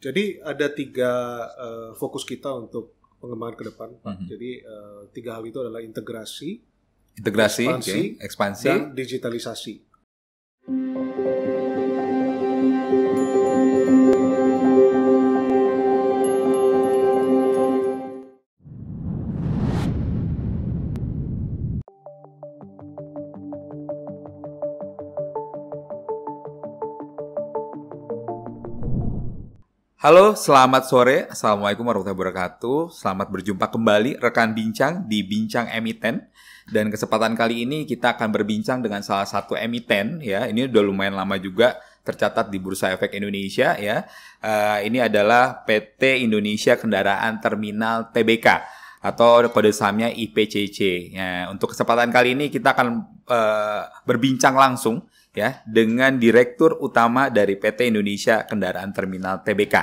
Jadi ada tiga uh, fokus kita untuk pengembangan ke depan. Mm -hmm. Jadi uh, tiga hal itu adalah integrasi, integrasi, ekspansi, okay. ekspansi, dan digitalisasi. Halo, selamat sore. Assalamualaikum warahmatullahi wabarakatuh. Selamat berjumpa kembali rekan bincang di Bincang Emiten. Dan kesempatan kali ini kita akan berbincang dengan salah satu emiten ya. Ini udah lumayan lama juga tercatat di Bursa Efek Indonesia ya. Uh, ini adalah PT Indonesia Kendaraan Terminal TBK atau kode sahamnya IPCC. Ya, nah, untuk kesempatan kali ini kita akan uh, berbincang langsung ya dengan direktur utama dari PT Indonesia Kendaraan Terminal TBK.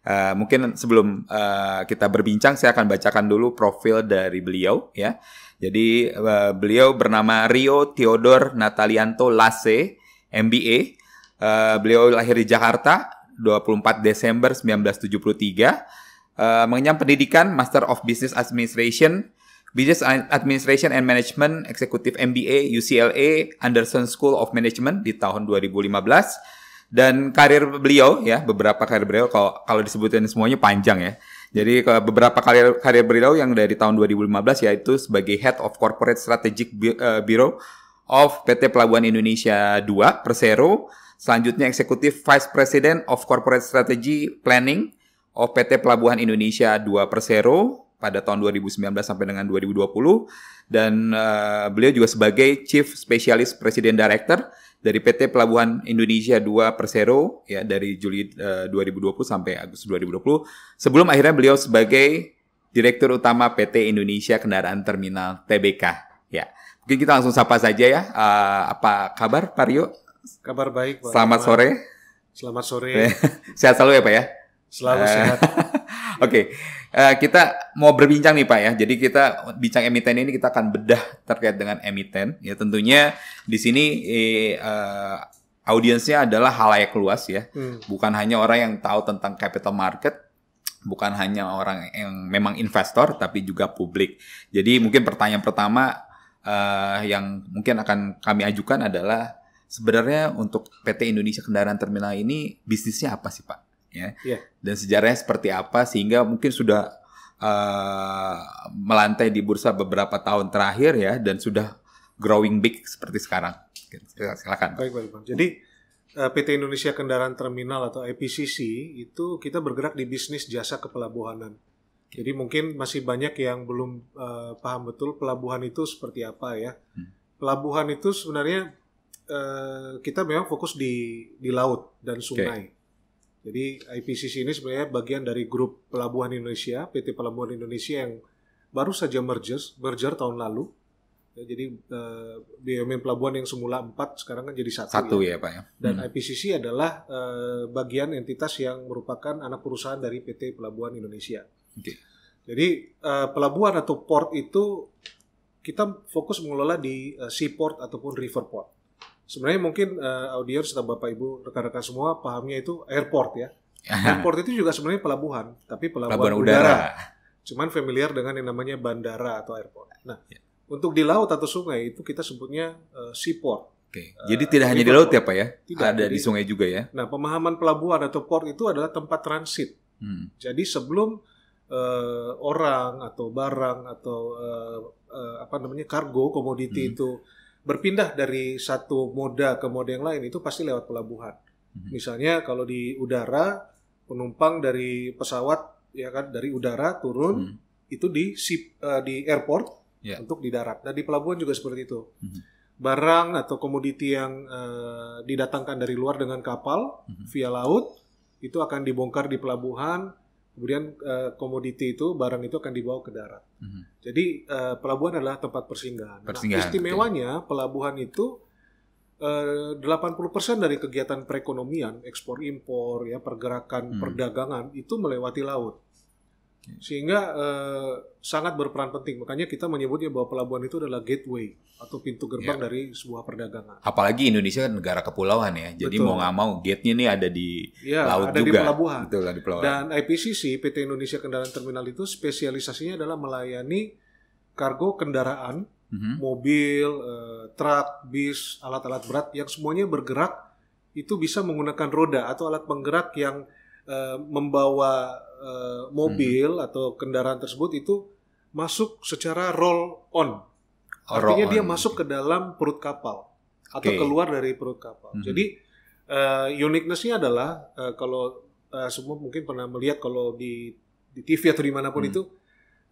Uh, eh, mungkin sebelum uh, kita berbincang saya akan bacakan dulu profil dari beliau ya. Jadi uh, beliau bernama Rio Theodor Natalianto Lase, MBA. Uh, beliau lahir di Jakarta 24 Desember 1973. Uh, mengenyam pendidikan Master of Business Administration Business Administration and Management Executive MBA UCLA Anderson School of Management di tahun 2015 dan karir beliau ya beberapa karir beliau kalau kalau disebutin semuanya panjang ya. Jadi beberapa karir karir beliau yang dari tahun 2015 yaitu sebagai Head of Corporate Strategic eh, Bureau of PT Pelabuhan Indonesia 2 Persero, selanjutnya Executive Vice President of Corporate Strategy Planning of PT Pelabuhan Indonesia 2 Persero, pada tahun 2019 sampai dengan 2020 dan uh, beliau juga sebagai Chief Specialist President Director dari PT Pelabuhan Indonesia 2 Persero ya dari Juli eh, uh, 2020 sampai Agustus 2020 sebelum akhirnya beliau sebagai Direktur Utama PT Indonesia Kendaraan Terminal TBK ya. Mungkin kita langsung sapa saja ya. Uh, apa kabar Pak Rio? Kabar baik Pak. Selamat sore. Selamat sore. sehat selalu ya Pak ya. Selalu uh, sehat. Oke. okay. Eh, kita mau berbincang nih Pak ya. Jadi kita bincang emiten ini kita akan bedah terkait dengan emiten. Ya tentunya di sini eh, uh, audiensnya adalah halayak luas ya. Hmm. Bukan hanya orang yang tahu tentang capital market, bukan hanya orang yang memang investor tapi juga publik. Jadi mungkin pertanyaan pertama uh, yang mungkin akan kami ajukan adalah sebenarnya untuk PT Indonesia Kendaraan Terminal ini bisnisnya apa sih Pak? ya yeah. dan sejarahnya seperti apa sehingga mungkin sudah uh, melantai di bursa beberapa tahun terakhir ya dan sudah growing big seperti sekarang gitu. iya. silakan baik baik bang jadi eh, PT Indonesia Kendaraan Terminal atau IPCC itu kita bergerak di bisnis jasa kepelabuhanan. Jadi mungkin masih banyak yang belum uh, paham betul pelabuhan itu seperti apa ya. Hmm. Pelabuhan itu sebenarnya uh, kita memang fokus di di laut dan sungai. Okay. Jadi IPCC ini sebenarnya bagian dari grup Pelabuhan Indonesia, PT Pelabuhan Indonesia yang baru saja merger, merger tahun lalu. Ya, jadi uh, eh, BUMN pelabuhan yang semula empat sekarang kan jadi satu. Satu ya, ya pak ya. Dan hmm. IPCC adalah uh, bagian entitas yang merupakan anak perusahaan dari PT Pelabuhan Indonesia. Okay. Jadi uh, pelabuhan atau port itu kita fokus mengelola di uh, seaport ataupun river port sebenarnya mungkin uh, eh, audiens serta bapak ibu rekan-rekan semua pahamnya itu airport ya. Airport itu juga sebenarnya pelabuhan, tapi pelabuhan, pelabuhan udara. udara. Cuman familiar dengan yang namanya bandara atau airport. Nah, ya. untuk di laut atau sungai itu kita sebutnya uh, seaport. Oke. Jadi uh, tidak hanya di laut ya pak ya, tidak, ada jadi, di sungai juga ya. Nah pemahaman pelabuhan atau port itu adalah tempat transit. Hmm. Jadi sebelum uh, orang atau barang atau uh, uh, apa namanya kargo komoditi hmm. itu berpindah dari satu moda ke moda yang lain itu pasti lewat pelabuhan. Mhm. Misalnya kalau di udara penumpang dari pesawat ya kan dari udara turun hmm itu di ship, uh, di airport yeah. untuk di darat dan di pelabuhan juga seperti itu. hmm Barang atau komoditi yang uh, didatangkan dari luar dengan kapal hmm via laut itu akan dibongkar di pelabuhan Kemudian eh, komoditi itu barang itu akan dibawa ke darat. Mm-hmm. Jadi uh, pelabuhan adalah tempat persinggahan. Nah, persinggahan nah, istimewanya okay. pelabuhan itu eh, uh, 80% dari kegiatan perekonomian, ekspor impor, ya pergerakan mm. perdagangan itu melewati laut sehingga uh, sangat berperan penting makanya kita menyebutnya bahwa pelabuhan itu adalah gateway atau pintu gerbang ya. dari sebuah perdagangan apalagi Indonesia kan negara kepulauan ya jadi Betul. mau nggak mau gate-nya ini ada di ya, laut ada juga di pelabuhan. Betul, di pelabuhan dan IPCC PT Indonesia Kendaraan Terminal itu spesialisasinya adalah melayani kargo kendaraan mm -hmm. mobil uh, truk bis alat-alat berat yang semuanya bergerak itu bisa menggunakan roda atau alat penggerak yang uh, membawa Eh, mobil hmm. atau kendaraan tersebut itu masuk secara roll on. Artinya dia masuk ke dalam perut kapal atau keluar dari perut kapal. Hmm. Jadi uh, uniquenessnya adalah uh, kalau uh, semua mungkin pernah melihat kalau di di TV atau dimanapun hmm. itu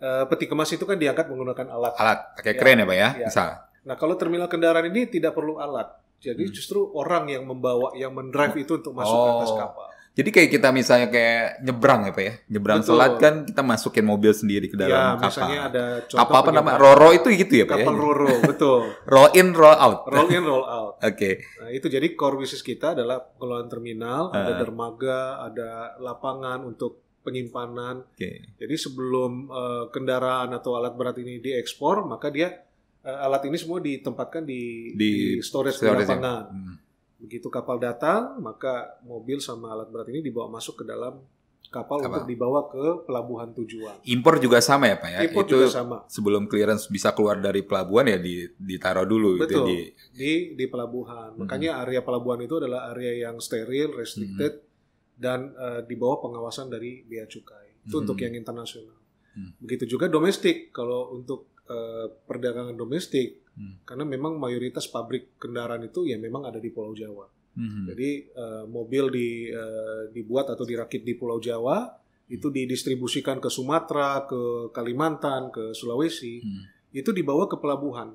uh, peti kemas itu kan diangkat menggunakan alat. Alat, Kayak ya, keren ya pak ya, ya. Nah kalau terminal kendaraan ini tidak perlu alat, jadi hmm. justru orang yang membawa, yang mendrive oh. itu untuk masuk oh. ke atas kapal. Jadi kayak kita misalnya kayak nyebrang ya Pak ya, nyebrang Betul. selat kan kita masukin mobil sendiri ke dalam ya, kapal. Misalnya ada contoh Apa apa nama roro itu gitu ya Pak ya. Kapal roro, betul. roll in roll out. Roll in roll out. Oke. okay. Nah, itu jadi core bisnis kita adalah pengelolaan terminal, uh. ada dermaga, ada lapangan untuk penyimpanan. Okay. Jadi sebelum uh, kendaraan atau alat berat ini diekspor, maka dia uh, alat ini semua ditempatkan di, di, di storage, storage di lapangan. Ya. Hmm Begitu kapal datang, maka mobil sama alat berat ini dibawa masuk ke dalam kapal, kapal. untuk dibawa ke pelabuhan tujuan. Impor juga sama ya Pak ya? Impor itu juga sama. Sebelum clearance bisa keluar dari pelabuhan ya ditaruh dulu gitu ya, Betul, itu di di, di pelabuhan. Hmm. Makanya area pelabuhan itu adalah area yang steril, restricted hmm. dan uh, di bawah pengawasan dari bea cukai. Itu hmm. untuk yang internasional. Hmm. Begitu juga domestik. Kalau untuk uh, perdagangan domestik Hmm. Karena memang mayoritas pabrik kendaraan itu ya memang ada di Pulau Jawa. Hmm. Jadi uh, mobil di, uh, dibuat atau dirakit di Pulau Jawa itu didistribusikan ke Sumatera, ke Kalimantan, ke Sulawesi. Hmm. Itu dibawa ke pelabuhan,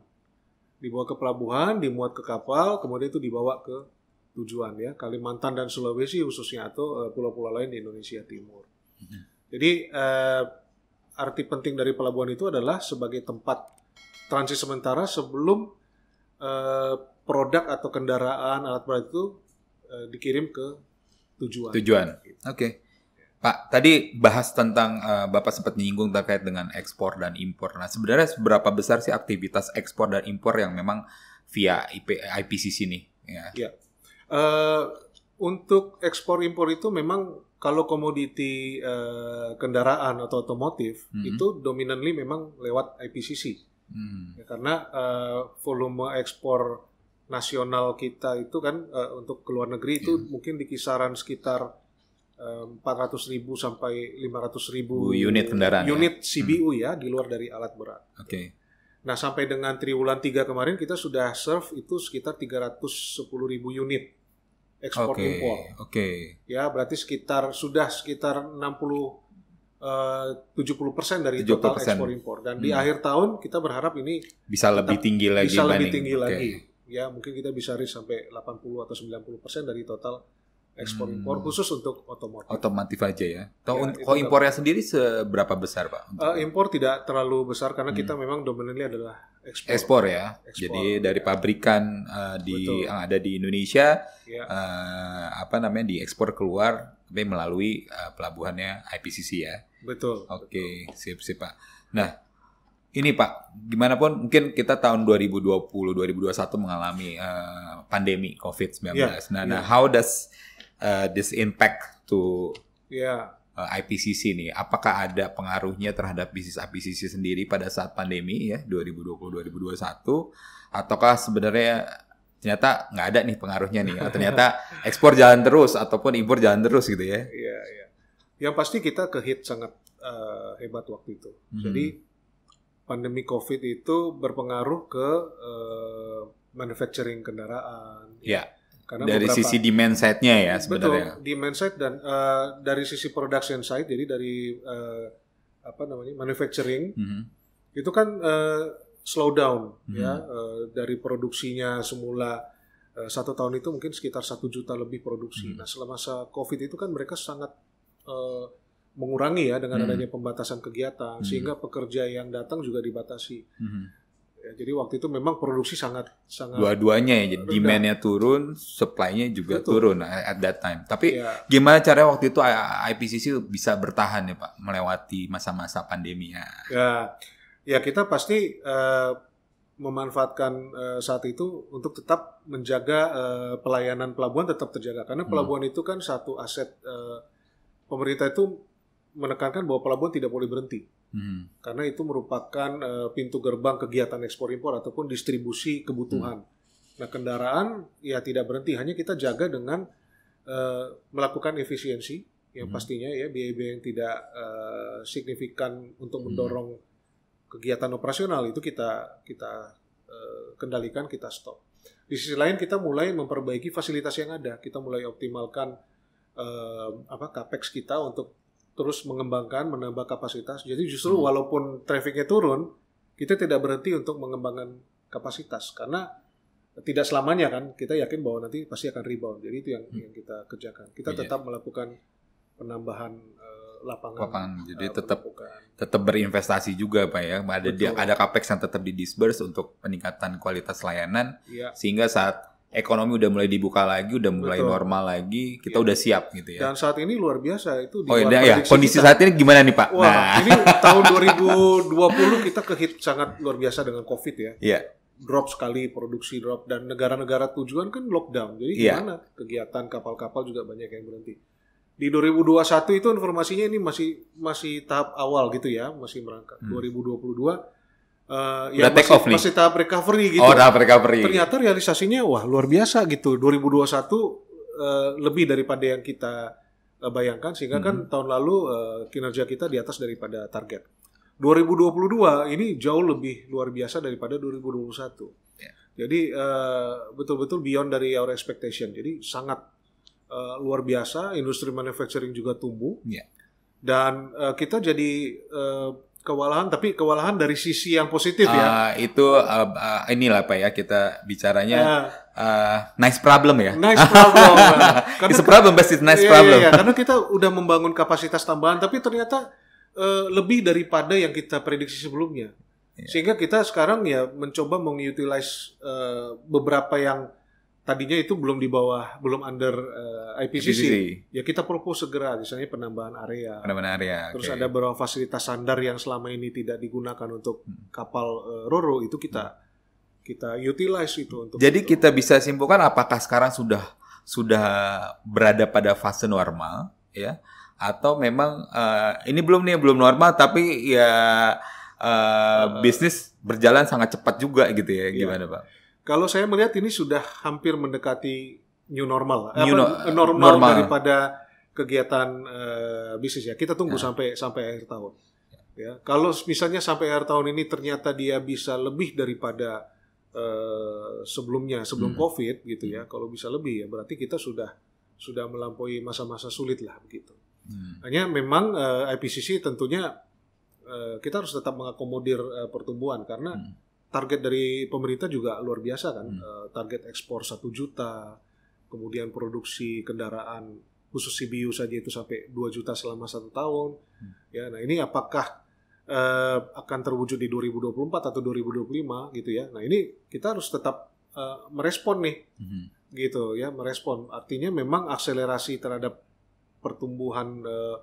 dibawa ke pelabuhan, dimuat ke kapal, kemudian itu dibawa ke tujuan ya Kalimantan dan Sulawesi khususnya atau eh, pulau-pulau lain di Indonesia Timur. Hmm. Jadi uh, arti penting dari pelabuhan itu adalah sebagai tempat Transisi sementara sebelum uh, produk atau kendaraan alat berat itu uh, dikirim ke tujuan. Tujuan. Gitu. Oke. Okay. Pak, tadi bahas tentang uh, Bapak sempat menyinggung terkait dengan ekspor dan impor. Nah, sebenarnya seberapa besar sih aktivitas ekspor dan impor yang memang via IP, IPCC ini? Ya. ya. Uh, untuk ekspor impor itu memang kalau komoditi uh, kendaraan atau otomotif mm -hmm. itu dominantly memang lewat IPCC. Hmm. Ya, karena uh, volume ekspor nasional kita itu kan uh, untuk ke luar negeri itu hmm. mungkin di kisaran sekitar uh, eh, 400 ribu sampai 500 ribu ribu unit kendaraan ya? unit ya? CBU hmm. ya di luar dari alat berat. Oke. Okay. Nah sampai dengan triwulan 3 kemarin kita sudah serve itu sekitar 310 ribu unit ekspor okay. impor. Oke. Okay. Ya berarti sekitar sudah sekitar 60 Eh, puluh persen dari 70%. total ekspor impor dan hmm. di akhir tahun kita berharap ini bisa lebih tinggi lagi bisa lebih tinggi okay. lagi ya mungkin kita bisa reach sampai 80 atau 90 persen dari total ekspor hmm. impor khusus untuk otomotif otomotif aja ya. atau ya, untuk kan. impornya sendiri seberapa besar pak? Uh, impor tidak terlalu besar karena hmm. kita memang dominannya adalah ekspor. Ekspor ya. Ekspor, Jadi dari pabrikan uh, di Betul. yang ada di Indonesia ya. uh, apa namanya diekspor keluar B melalui uh, pelabuhannya IPCC ya. Betul. Oke, okay, siap sip sip Pak. Nah, ini Pak, gimana pun mungkin kita tahun 2020 2021 mengalami uh, pandemi COVID-19. Yeah, nah, yeah. nah iya. how does uh, this impact to yeah. Iya. uh, IPCC nih? Apakah ada pengaruhnya terhadap bisnis IPCC sendiri pada saat pandemi ya 2020 2021 ataukah sebenarnya ternyata nggak ada nih pengaruhnya nih. Atau ternyata ekspor jalan terus ataupun impor jalan terus gitu ya. Iya, iya. Yang pasti kita ke hit sangat uh, hebat waktu itu. Hmm. Jadi pandemi COVID itu berpengaruh ke uh, manufacturing kendaraan. Iya. Karena dari beberapa, sisi demand side-nya ya sebenarnya. Betul, demand side dan uh, dari sisi production side, jadi dari uh, apa namanya manufacturing mm -hmm. itu kan uh, slowdown hmm. ya uh, dari produksinya semula uh, satu tahun itu mungkin sekitar satu juta lebih produksi. Hmm. Nah selama masa covid itu kan mereka sangat uh, mengurangi ya dengan hmm. adanya pembatasan kegiatan hmm. sehingga pekerja yang datang juga dibatasi. Hmm. Ya, jadi waktu itu memang produksi sangat sangat dua-duanya ya jadi demand-nya turun, supply-nya juga Betul. turun at that time. Tapi ya. gimana caranya waktu itu IPCC bisa bertahan ya Pak melewati masa-masa pandemi ya? Ya ya kita pasti uh, memanfaatkan uh, saat itu untuk tetap menjaga uh, pelayanan pelabuhan tetap terjaga karena hmm. pelabuhan hmm. itu kan satu aset uh, pemerintah itu menekankan bahwa pelabuhan tidak boleh berhenti hmm. karena itu merupakan uh, pintu gerbang kegiatan ekspor impor ataupun distribusi kebutuhan. Hmm. Nah kendaraan ya tidak berhenti hanya kita jaga dengan uh, melakukan efisiensi yang hmm. pastinya ya biaya-biaya yang tidak uh, signifikan untuk hmm. mendorong hmm kegiatan operasional itu kita kita uh, kendalikan, kita stop. Di sisi lain kita mulai memperbaiki fasilitas yang ada, kita mulai optimalkan uh, apa capex kita untuk terus mengembangkan, menambah kapasitas. Jadi justru hmm. walaupun trafficnya turun, kita tidak berhenti untuk mengembangkan kapasitas karena tidak selamanya kan kita yakin bahwa nanti pasti akan rebound. Jadi itu yang hmm. yang kita kerjakan. Kita iya. tetap melakukan penambahan uh, lapangan. lapangan. Jadi uh, tetap tetap berinvestasi juga Pak ya. Ada Betul. ada capex yang tetap didisburse untuk peningkatan kualitas layanan ya. sehingga saat ekonomi udah mulai dibuka lagi, udah mulai Betul. normal lagi, kita ya. udah siap gitu ya. Dan saat ini luar biasa itu di Oh iya, ya. ya kondisi kita. saat ini gimana nih Pak? Wah, nah, ini tahun 2020 kita kehit sangat luar biasa dengan Covid ya. Iya. Drop sekali produksi drop dan negara-negara tujuan kan lockdown. Jadi ya. gimana? Kegiatan kapal-kapal juga banyak yang berhenti di 2021 itu informasinya ini masih masih tahap awal gitu ya, masih merangkak. Hmm. 2022 Uh, eh, ya take masih, off masih tahap recovery gitu. Oh, tahap recovery. Ternyata realisasinya wah luar biasa gitu. 2021 uh, eh, lebih daripada yang kita uh, bayangkan sehingga kan hmm. kan tahun lalu uh, kinerja kita di atas daripada target. 2022 ini jauh lebih luar biasa daripada 2021. Yeah. Jadi betul-betul uh, betul -betul beyond dari our expectation. Jadi sangat uh, luar biasa, industri manufacturing juga tumbuh. Yeah. Dan uh, kita jadi uh, kewalahan tapi kewalahan dari sisi yang positif uh, ya. Ah, itu uh, uh, inilah Pak ya kita bicaranya uh, uh, nice problem ya. Nice problem. Ya. karena, it's a problem but nice iya, iya problem. Iya, iya, karena kita udah membangun kapasitas tambahan tapi ternyata uh, lebih daripada yang kita prediksi sebelumnya. Yeah. Sehingga kita sekarang ya mencoba mengutilize uh, beberapa yang tadinya itu belum di bawah belum under uh, eh, IPCC. IPCC. Ya kita propose segera misalnya penambahan area. Penambahan area. Terus okay. ada beberapa fasilitas sandar yang selama ini tidak digunakan untuk hmm. kapal uh, roro itu kita hmm. kita utilize itu untuk Jadi itu. kita bisa simpulkan apakah sekarang sudah sudah berada pada fase normal ya atau memang uh, ini belum nih belum normal tapi ya uh, bisnis berjalan sangat cepat juga gitu ya iya. gimana, iya. Pak? Kalau saya melihat ini sudah hampir mendekati new normal, new no apa, normal, normal daripada kegiatan uh, bisnis ya. Kita tunggu ya. sampai sampai akhir tahun. Ya, kalau misalnya sampai akhir tahun ini ternyata dia bisa lebih daripada uh, sebelumnya sebelum hmm. COVID gitu ya. Hmm. Kalau bisa lebih ya berarti kita sudah sudah melampaui masa-masa sulit lah begitu. Hmm. Hanya memang uh, eh, IPCC tentunya uh, kita harus tetap mengakomodir uh, pertumbuhan karena hmm target dari pemerintah juga luar biasa kan. Hmm. Eh, target ekspor satu juta, kemudian produksi kendaraan khusus CBU saja itu sampai 2 juta selama satu tahun. Hmm. Ya, nah ini apakah uh, akan terwujud di 2024 atau 2025 gitu ya. Nah ini kita harus tetap uh, merespon nih, hmm. gitu ya, merespon. Artinya memang akselerasi terhadap pertumbuhan uh,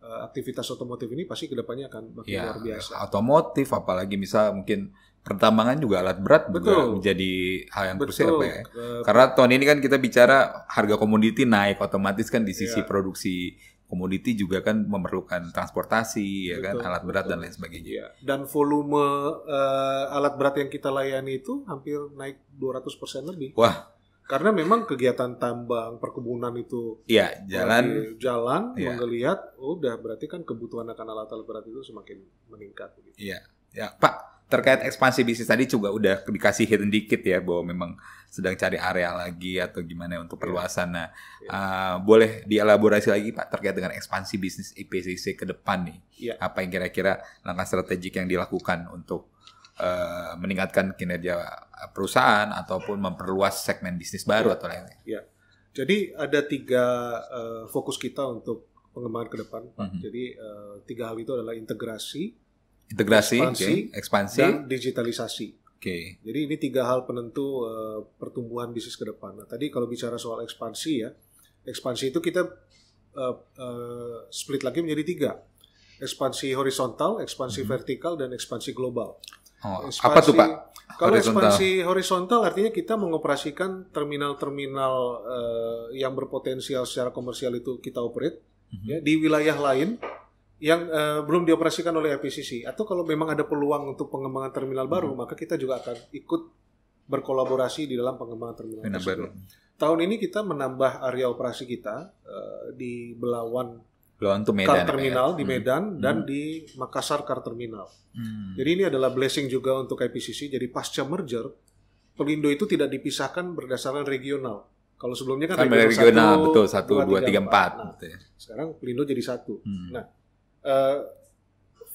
Eh, aktivitas otomotif ini pasti kedepannya akan makin ya, luar biasa. Otomotif, apalagi misal mungkin pertambangan juga alat berat Betul. juga menjadi hal yang krusial ya. Eh, Karena tahun ini kan kita bicara harga komoditi naik otomatis kan di sisi ya. produksi komoditi juga kan memerlukan transportasi ya kan alat berat betul. dan lain sebagainya. Ya. Dan volume uh, alat berat yang kita layani itu hampir naik 200% lebih. Wah, karena memang kegiatan tambang perkebunan itu ya jalan jalan ya. menggeliat udah berarti kan kebutuhan akan alat-alat berat itu semakin meningkat gitu. Iya. Ya, Pak, terkait ekspansi bisnis tadi juga udah dikasih hint dikit ya bahwa memang sedang cari area lagi atau gimana untuk iya. perluasan. Nah, ya. uh, boleh dielaborasi lagi Pak terkait dengan ekspansi bisnis IPCC ke depan nih. Ya. Apa yang kira-kira langkah strategik yang dilakukan untuk uh, meningkatkan kinerja eh, perusahaan ataupun memperluas segmen bisnis baru iya. atau lainnya. Ya. Jadi ada tiga uh, fokus kita untuk pengembangan ke depan, Pak. Mm -hmm. Jadi uh, tiga hal itu adalah integrasi, integrasi, ekspansi, okay. ekspansi, dan digitalisasi. Oke. Okay. Jadi ini tiga hal penentu uh, pertumbuhan bisnis ke depan. Nah, tadi kalau bicara soal ekspansi ya, ekspansi itu kita uh, uh, split lagi menjadi tiga ekspansi horizontal, ekspansi hmm. vertikal, dan ekspansi global. Oh, apa tuh Pak? Kalau horizontal. ekspansi horizontal artinya kita mengoperasikan terminal-terminal uh, yang berpotensial secara komersial itu kita operate mm-hmm. ya, di wilayah lain yang uh, belum dioperasikan oleh IPCC atau kalau memang ada peluang untuk pengembangan terminal mm-hmm. baru maka kita juga akan ikut berkolaborasi di dalam pengembangan terminal baru. Tahun ini kita menambah area operasi kita uh, di Belawan Lawan tuh Medan. Car ya, ya? Terminal ya. di hmm. Medan hmm. dan hmm. di Makassar Car Terminal. Hmm. Jadi ini adalah blessing juga untuk IPCC. Jadi pasca merger, Pelindo itu tidak dipisahkan berdasarkan regional. Kalau sebelumnya kan Sampai regional, satu, betul satu dua tiga empat. Ya. Nah, sekarang Pelindo jadi satu. Hmm. Nah uh,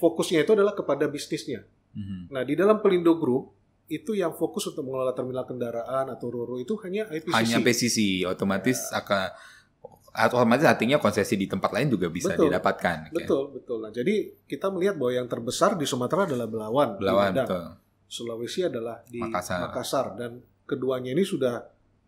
fokusnya itu adalah kepada bisnisnya. Hmm. Nah di dalam Pelindo Group itu yang fokus untuk mengelola terminal kendaraan atau RORO itu hanya IPCC. Hanya PCC, otomatis ya. akan atau otomatis artinya konsesi di tempat lain juga bisa betul, didapatkan. Betul, okay. betul. Nah, jadi kita melihat bahwa yang terbesar di Sumatera adalah Belawan. Belawan, di betul. Sulawesi adalah di Makassar. Makassar dan keduanya ini sudah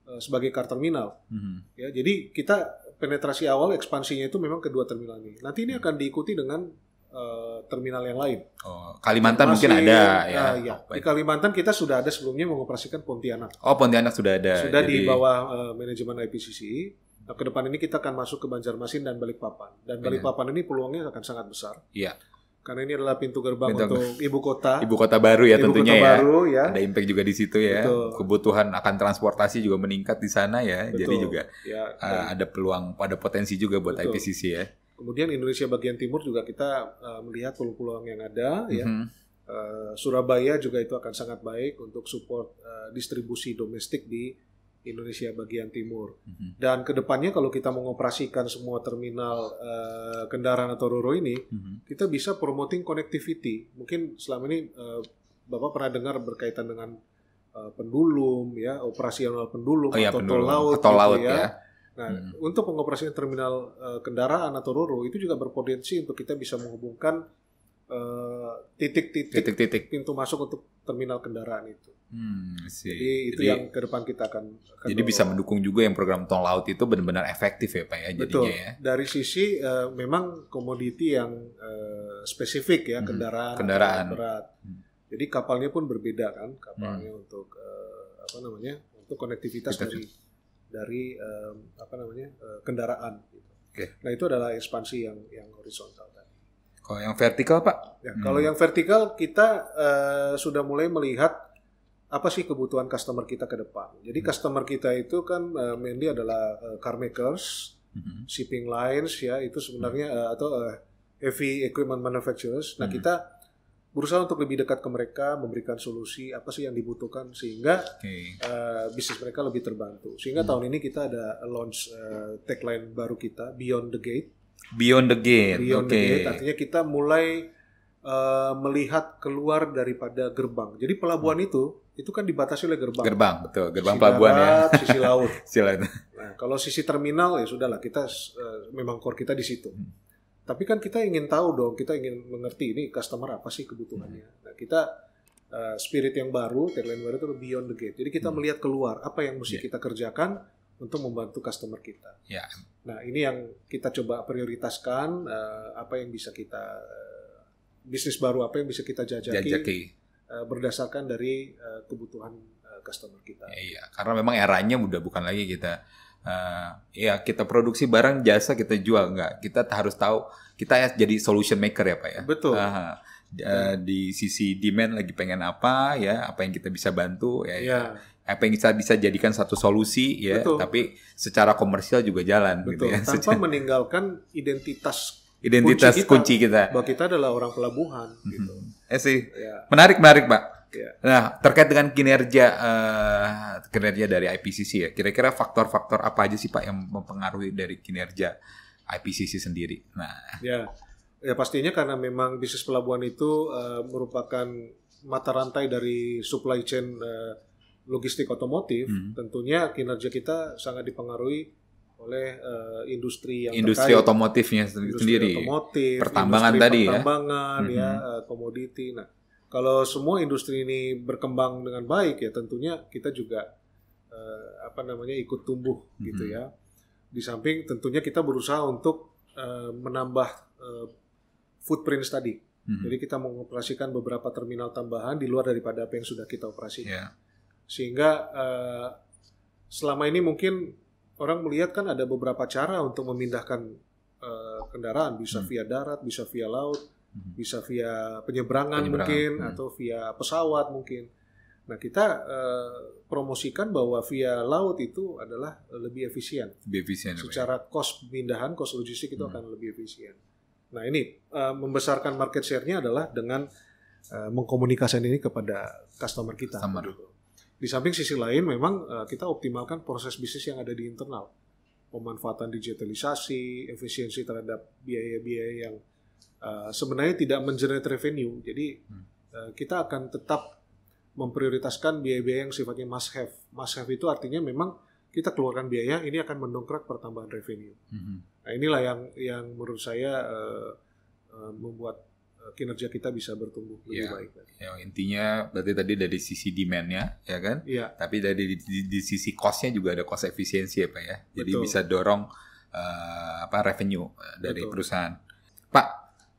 eh, sebagai car terminal. Mm-hmm. Ya, jadi kita penetrasi awal ekspansinya itu memang kedua terminal ini. Nanti ini mm-hmm. akan diikuti dengan uh, terminal yang lain. Oh, Kalimantan Masih, mungkin ada ah, ya. Uh, ya. Di Kalimantan kita sudah ada sebelumnya mengoperasikan Pontianak. Oh, Pontianak sudah ada. Sudah jadi... di bawah uh, manajemen IPCC. Nah, ke depan ini kita akan masuk ke Banjarmasin dan Balikpapan. Dan iya. Balikpapan ini peluangnya akan sangat besar. Iya. Karena ini adalah pintu gerbang pintu, untuk ibu kota. Ibu kota baru ya ibu tentunya kota ya. baru ya. Ada impact juga di situ ya. Betul. Kebutuhan akan transportasi juga meningkat di sana ya. Betul. Jadi juga ya, uh, ada peluang, ada potensi juga buat betul. IPCC ya. Kemudian Indonesia bagian timur juga kita uh, melihat peluang-peluang yang ada Mm -hmm. Uh, Surabaya juga itu akan sangat baik untuk support uh, distribusi domestik di Indonesia bagian timur. Mm -hmm. Dan kedepannya kalau kita mengoperasikan semua terminal uh, kendaraan atau roro ini, mm -hmm. kita bisa promoting connectivity. Mungkin selama ini uh, bapak pernah dengar berkaitan dengan uh, pendulum, ya operasional pendulum oh, iya, atau pendulum. tol laut, atau gitu, laut ya. ya. Nah, mm -hmm. untuk pengoperasian terminal uh, kendaraan atau roro itu juga berpotensi untuk kita bisa menghubungkan Eh, titik-titik uh, pintu masuk untuk terminal kendaraan itu. Hmm, Jadi itu jadi, yang ke depan kita akan, akan Jadi bisa mendukung juga yang program tol laut itu benar-benar efektif ya Pak ya jadinya betul. ya. Dari sisi uh, memang komoditi yang uh, spesifik ya hmm, kendaraan, kendaraan berat. Hmm. Jadi kapalnya pun berbeda kan kapalnya hmm. untuk uh, apa namanya? untuk konektivitas Kita, dari dari um, apa namanya? Uh, kendaraan gitu. Okay. Nah, itu adalah ekspansi yang yang horizontal. Kalau yang vertikal Pak? Ya, hmm. Kalau yang vertikal kita uh, sudah mulai melihat apa sih kebutuhan customer kita ke depan. Jadi hmm. customer kita itu kan uh, mainly adalah uh, car makers, hmm. shipping lines ya itu sebenarnya hmm. uh, atau uh, heavy equipment manufacturers. Nah hmm. kita berusaha untuk lebih dekat ke mereka, memberikan solusi apa sih yang dibutuhkan sehingga okay. uh, bisnis mereka lebih terbantu. Sehingga hmm. tahun ini kita ada launch uh, tagline baru kita Beyond the Gate. Beyond the gate. Beyond okay. the gate artinya kita mulai uh, melihat keluar daripada gerbang. Jadi pelabuhan hmm. itu itu kan dibatasi oleh gerbang. Gerbang, betul. Gerbang sisi pelabuhan darat, ya. Sisi laut. sisi laut. Nah, kalau sisi terminal ya sudahlah kita uh, memang core kita di situ. Hmm. Tapi kan kita ingin tahu dong, kita ingin mengerti ini customer apa sih kebutuhannya. Hmm. Nah, kita uh, spirit yang baru, tagline baru itu beyond the gate. Jadi kita hmm. melihat keluar apa yang mesti yeah. kita kerjakan untuk membantu customer kita. Ya. Nah ini yang kita coba prioritaskan uh, apa yang bisa kita uh, bisnis baru apa yang bisa kita jajaki, jajaki. Uh, berdasarkan dari uh, kebutuhan uh, customer kita. Ya, iya, karena memang eranya udah bukan lagi kita uh, ya kita produksi barang jasa kita jual nggak kita harus tahu kita ya jadi solution maker ya pak ya betul uh, uh, di sisi demand lagi pengen apa ya apa yang kita bisa bantu ya, ya. apa yang kita bisa jadikan satu solusi ya Betul. tapi secara komersial juga jalan gitu Betul. gitu ya tanpa secara... meninggalkan identitas identitas kunci kita, kunci kita bahwa kita adalah orang pelabuhan mm -hmm. gitu eh sih ya. menarik menarik pak ya. Nah, terkait dengan kinerja uh, kinerja dari IPCC ya, kira-kira faktor-faktor apa aja sih Pak yang mempengaruhi dari kinerja IPCC sendiri? Nah, ya. Ya pastinya karena memang bisnis pelabuhan itu uh, merupakan mata rantai dari supply chain uh, logistik otomotif, hmm. tentunya kinerja kita sangat dipengaruhi oleh uh, industri yang industri terkait, otomotifnya industri sendiri, otomotif, pertambangan industri tadi ya? pertambangan, ya, ya komoditi. Nah, kalau semua industri ini berkembang dengan baik ya tentunya kita juga uh, apa namanya ikut tumbuh gitu hmm. gitu ya. Di samping tentunya kita berusaha untuk uh, menambah footprint tadi. Mm-hmm. Jadi kita mengoperasikan beberapa terminal tambahan di luar daripada apa yang sudah kita operasikan. Iya. Yeah. Sehingga uh, selama ini mungkin orang melihat kan ada beberapa cara untuk memindahkan uh, kendaraan, bisa mm-hmm. via darat, bisa via laut, mm-hmm. bisa via penyeberangan, penyeberangan mungkin mm-hmm. atau via pesawat mungkin. Nah kita uh, promosikan bahwa via laut itu adalah lebih efisien. Lebih efisien. Secara ya. cost pemindahan, cost logistik itu hmm. akan lebih efisien. Nah ini uh, membesarkan market share-nya adalah dengan uh, mengkomunikasikan ini kepada customer kita. Customer. Gitu. Di samping sisi lain memang uh, kita optimalkan proses bisnis yang ada di internal. Pemanfaatan digitalisasi, efisiensi terhadap biaya-biaya yang uh, sebenarnya tidak mengenerate revenue. Jadi uh, kita akan tetap memprioritaskan biaya-biaya yang sifatnya must have. Must have itu artinya memang kita keluarkan biaya, ini akan mendongkrak pertambahan revenue. Hmm Nah inilah yang yang menurut saya uh, uh, membuat eh, kinerja kita bisa bertumbuh lebih ya, baik. Ya, intinya berarti tadi dari sisi demand-nya ya kan? Ya. Tapi dari di, di, di sisi cost-nya juga ada cost efisiensi ya Pak ya. Jadi Betul. bisa dorong uh, apa revenue dari Betul. perusahaan. Pak,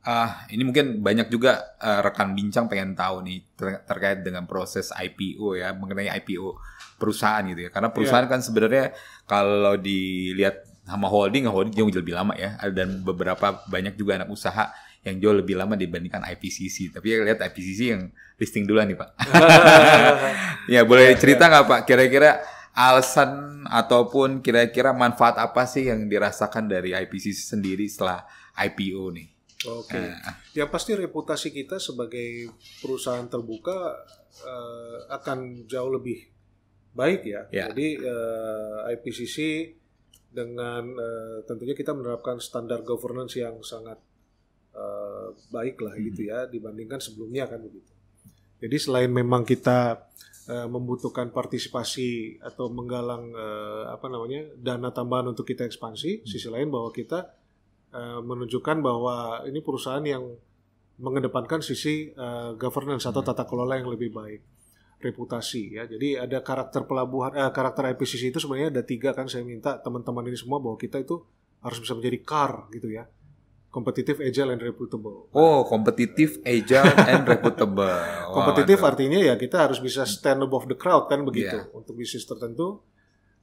uh, ini mungkin banyak juga uh, rekan bincang pengen tahu nih ter terkait dengan proses IPO ya, mengenai IPO perusahaan gitu ya. Karena iya. perusahaan yeah. kan sebenarnya kalau dilihat sama holding holding jauh lebih lama ya dan beberapa banyak juga anak usaha yang jauh lebih lama dibandingkan IPCC tapi ya lihat IPCC yang listing duluan nih pak ya boleh iya, cerita iya. nggak pak kira-kira alasan ataupun kira-kira manfaat apa sih yang dirasakan dari IPCC sendiri setelah IPO nih Oke, okay. uh. ya pasti reputasi kita sebagai perusahaan terbuka uh, akan jauh lebih baik ya. Yeah. Jadi uh, eh, IPCC dengan uh, tentunya kita menerapkan standar governance yang sangat uh, baik lah hmm. gitu ya dibandingkan sebelumnya kan begitu. Jadi selain memang kita uh, membutuhkan partisipasi atau menggalang uh, apa namanya dana tambahan untuk kita ekspansi, hmm. sisi lain bahwa kita uh, menunjukkan bahwa ini perusahaan yang mengedepankan sisi uh, governance atau hmm. tata kelola yang lebih baik reputasi ya. Jadi ada karakter pelabuhan eh, karakter IPCC itu sebenarnya ada tiga kan saya minta teman-teman ini semua bahwa kita itu harus bisa menjadi car gitu ya. Kompetitif, agile, and reputable. Oh, kompetitif, agile, and reputable. kompetitif wow, artinya ya kita harus bisa stand above the crowd kan begitu. Yeah. Untuk bisnis tertentu,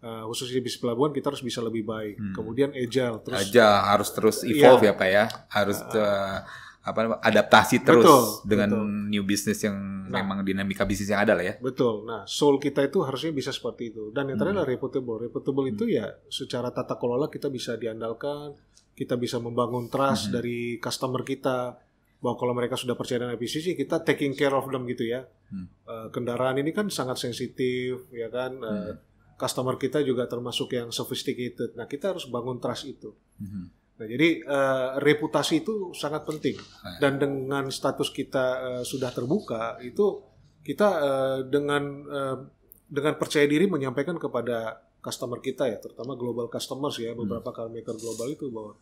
uh, khususnya bisnis pelabuhan kita harus bisa lebih baik. Hmm. Kemudian agile, terus agile harus terus iya. evolve yeah. ya pak ya, harus uh, uh apa adaptasi terus betul, dengan betul. new business yang nah, memang dinamika bisnis yang ada lah ya. Betul. Nah, soul kita itu harusnya bisa seperti itu. Dan yang terakhir hmm. reputable. Reputable hmm. itu ya secara tata kelola kita bisa diandalkan, kita bisa membangun trust hmm. dari customer kita bahwa kalau mereka sudah percaya dengan bisnis kita taking care of them gitu ya. Hmm. Uh, kendaraan ini kan sangat sensitif ya kan. Uh, hmm. Customer kita juga termasuk yang sophisticated. Nah, kita harus bangun trust itu. Hmm Nah, jadi uh, reputasi itu sangat penting. Iya. Dan dengan status kita uh, sudah terbuka, itu kita uh, dengan uh, dengan percaya diri menyampaikan kepada customer kita ya, terutama global customers ya, hmm. beberapa hmm. car maker global itu bahwa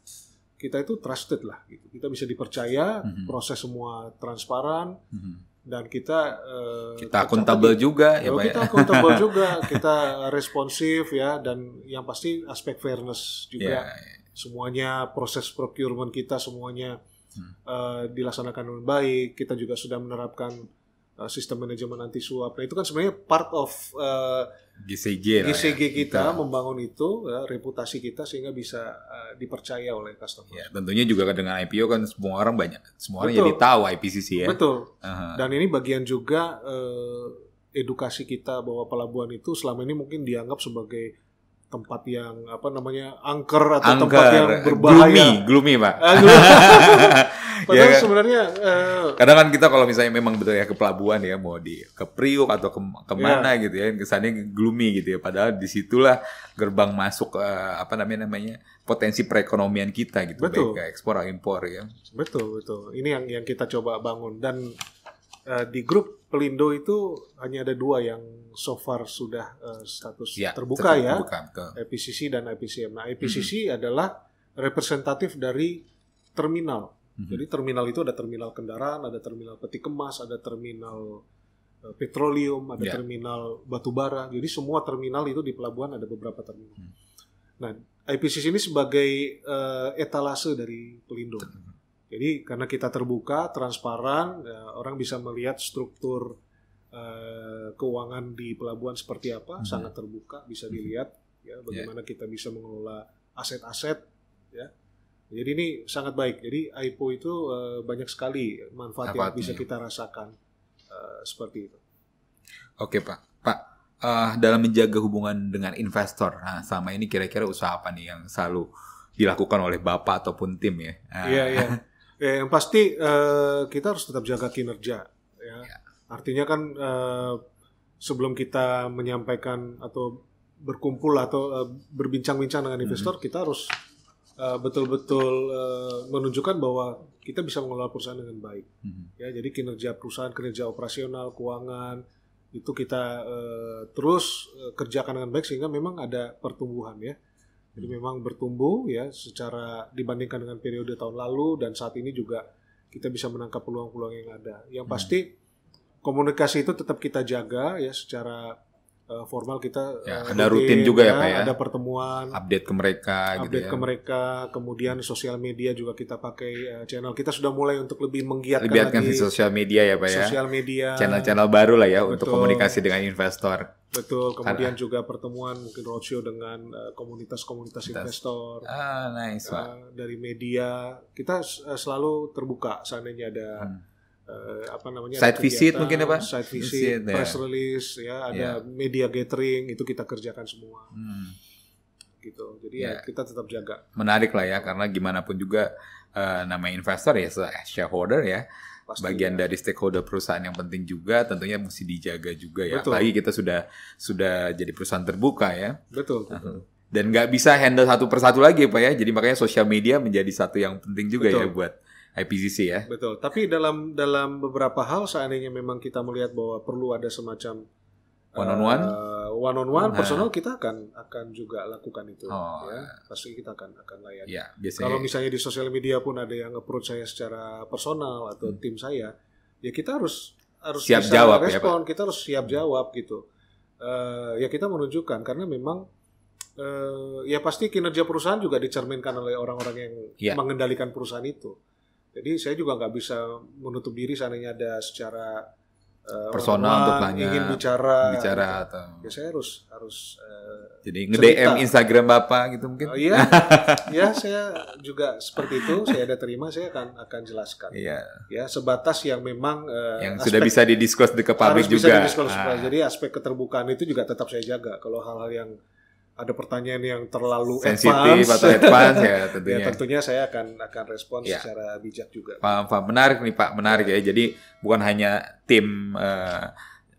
kita itu trusted lah. Gitu. Kita bisa dipercaya, hmm. proses semua transparan. Hmm dan kita uh, kita akuntabel juga ya oh, Pak. Kita ya? akuntabel juga, kita responsif ya dan yang pasti aspek fairness juga. Iya, iya semuanya proses procurement kita semuanya uh, dilaksanakan dengan baik. Kita juga sudah menerapkan uh, sistem manajemen anti suap. Nah itu kan sebenarnya part of uh, eh, GCG, GCG ya, kita membangun itu ya, reputasi kita sehingga bisa uh, dipercaya oleh customer. Ya, tentunya juga kan dengan IPO kan semua orang banyak, semua jadi tahu IPCC ya. Betul. Uh -huh. Dan ini bagian juga uh, edukasi kita bahwa pelabuhan itu selama ini mungkin dianggap sebagai tempat yang apa namanya angker atau angker, tempat yang berbahaya. Gloomy, ah, gloomy pak. Padahal ya, kan? sebenarnya uh, kadang kan kita kalau misalnya memang betul ya ke pelabuhan ya mau di ke Priuk atau ke kemana ya. yeah. gitu ya kesannya gloomy gitu ya. Padahal disitulah gerbang masuk uh, apa namanya namanya potensi perekonomian kita gitu betul. baik ekspor impor ya. Betul betul. Ini yang yang kita coba bangun dan Eh, di grup Pelindo itu hanya ada dua yang so far sudah uh, status ya, terbuka, ya, terbuka. IPCC dan IPCM. Nah, IPCC hmm. adalah representatif dari terminal. Hmm. Jadi terminal itu ada terminal kendaraan, ada terminal peti kemas, ada terminal uh, petroleum, ada yeah. terminal batubara. Jadi semua terminal itu di pelabuhan ada beberapa terminal. Hmm. Nah, IPCC ini sebagai uh, etalase dari Pelindo. Hmm. Jadi karena kita terbuka, transparan, ya, orang bisa melihat struktur eh, keuangan di pelabuhan seperti apa, hmm. sangat terbuka, bisa mhm. dilihat ya, ya. bagaimana yeah. kita bisa mengelola aset-aset ya. Jadi ini sangat baik. Jadi IPO itu eh, banyak sekali manfaat Apatnya. yang bisa ya. kita rasakan eh, seperti itu. Oke Pak. Pak, uh, dalam menjaga hubungan dengan investor, nah, selama ini kira-kira usaha apa nih yang selalu dilakukan oleh Bapak ataupun tim ya? Iya, uh. iya. Nah, Ya, yang pasti uh, kita harus tetap jaga kinerja. Ya. ya. Artinya kan uh, sebelum kita menyampaikan atau berkumpul atau uh, berbincang-bincang dengan mhm. investor, hmm kita harus betul-betul uh, menunjukkan bahwa kita bisa mengelola perusahaan dengan baik. hmm Ya, jadi kinerja perusahaan, kinerja operasional, keuangan itu kita uh, terus uh, kerjakan dengan baik sehingga memang ada pertumbuhan ya. Jadi memang bertumbuh ya secara dibandingkan dengan periode tahun lalu dan saat ini juga kita bisa menangkap peluang-peluang yang ada. Yang hmm. pasti komunikasi itu tetap kita jaga ya secara uh, formal kita ya, uh, ada rutin, rutin juga ya, Pak ya. Ada pertemuan, update ke mereka gitu update gitu ya. ke mereka, kemudian sosial media juga kita pakai uh, channel kita sudah mulai untuk lebih menggiatkan Lebih lagi sosial media ya Pak ya. Sosial media. Channel-channel baru lah ya Betul. untuk komunikasi dengan investor. Betul, kan, kemudian Karena, eh. juga pertemuan mungkin roadshow dengan eh, komunitas-komunitas uh, investor. Ah, nice, Uh, dari media, kita uh, selalu terbuka seandainya ada hmm. uh, apa namanya? side visit mungkin apa? Ya, side visit, visit ya. press yeah. release ya, ada yeah. media gathering itu kita kerjakan semua. Hmm. Gitu. Jadi yeah. ya kita tetap jaga. Menarik lah ya karena gimana pun juga uh, namanya investor ya shareholder ya Pasti bagian ya. dari stakeholder perusahaan yang penting juga tentunya mesti dijaga juga ya. Betul. Apalagi kita sudah sudah jadi perusahaan terbuka ya. Betul. betul. Dan nggak bisa handle satu persatu lagi ya Pak ya. Jadi makanya sosial media menjadi satu yang penting juga ya betul. ya buat IPCC ya. Betul. Tapi dalam dalam beberapa hal seandainya memang kita melihat bahwa perlu ada semacam one on one uh, one on one nah. personal kita akan akan juga lakukan itu oh. ya iya. pasti kita akan akan layani. Ya, biasanya... Kalau misalnya di sosial media pun ada yang approach saya secara personal atau hmm. tim saya, ya kita harus harus siap jawab respon, ya, Pak. kita harus siap jawab gitu. Uh, ya kita menunjukkan karena memang uh, ya pasti kinerja perusahaan juga dicerminkan oleh orang-orang yang ya. mengendalikan perusahaan itu. Jadi saya juga nggak bisa menutup diri seandainya ada secara Eh, personal untuk banyak ingin bicara bicara gitu. atau ya saya harus harus uh, jadi nge DM Instagram bapak gitu mungkin oh, iya ya saya juga seperti itu saya ada terima saya akan akan jelaskan iya yeah. ya sebatas yang memang uh, yang sudah bisa didiskus ke publik juga bisa ah. jadi aspek keterbukaan itu juga tetap saya jaga kalau hal-hal yang ada pertanyaan yang terlalu sensitif atau advance ya tentunya. ya tentunya saya akan akan respon ya. secara bijak juga. Paham, Pak Menarik nih Pak, menarik ya. ya. Jadi bukan hanya tim uh,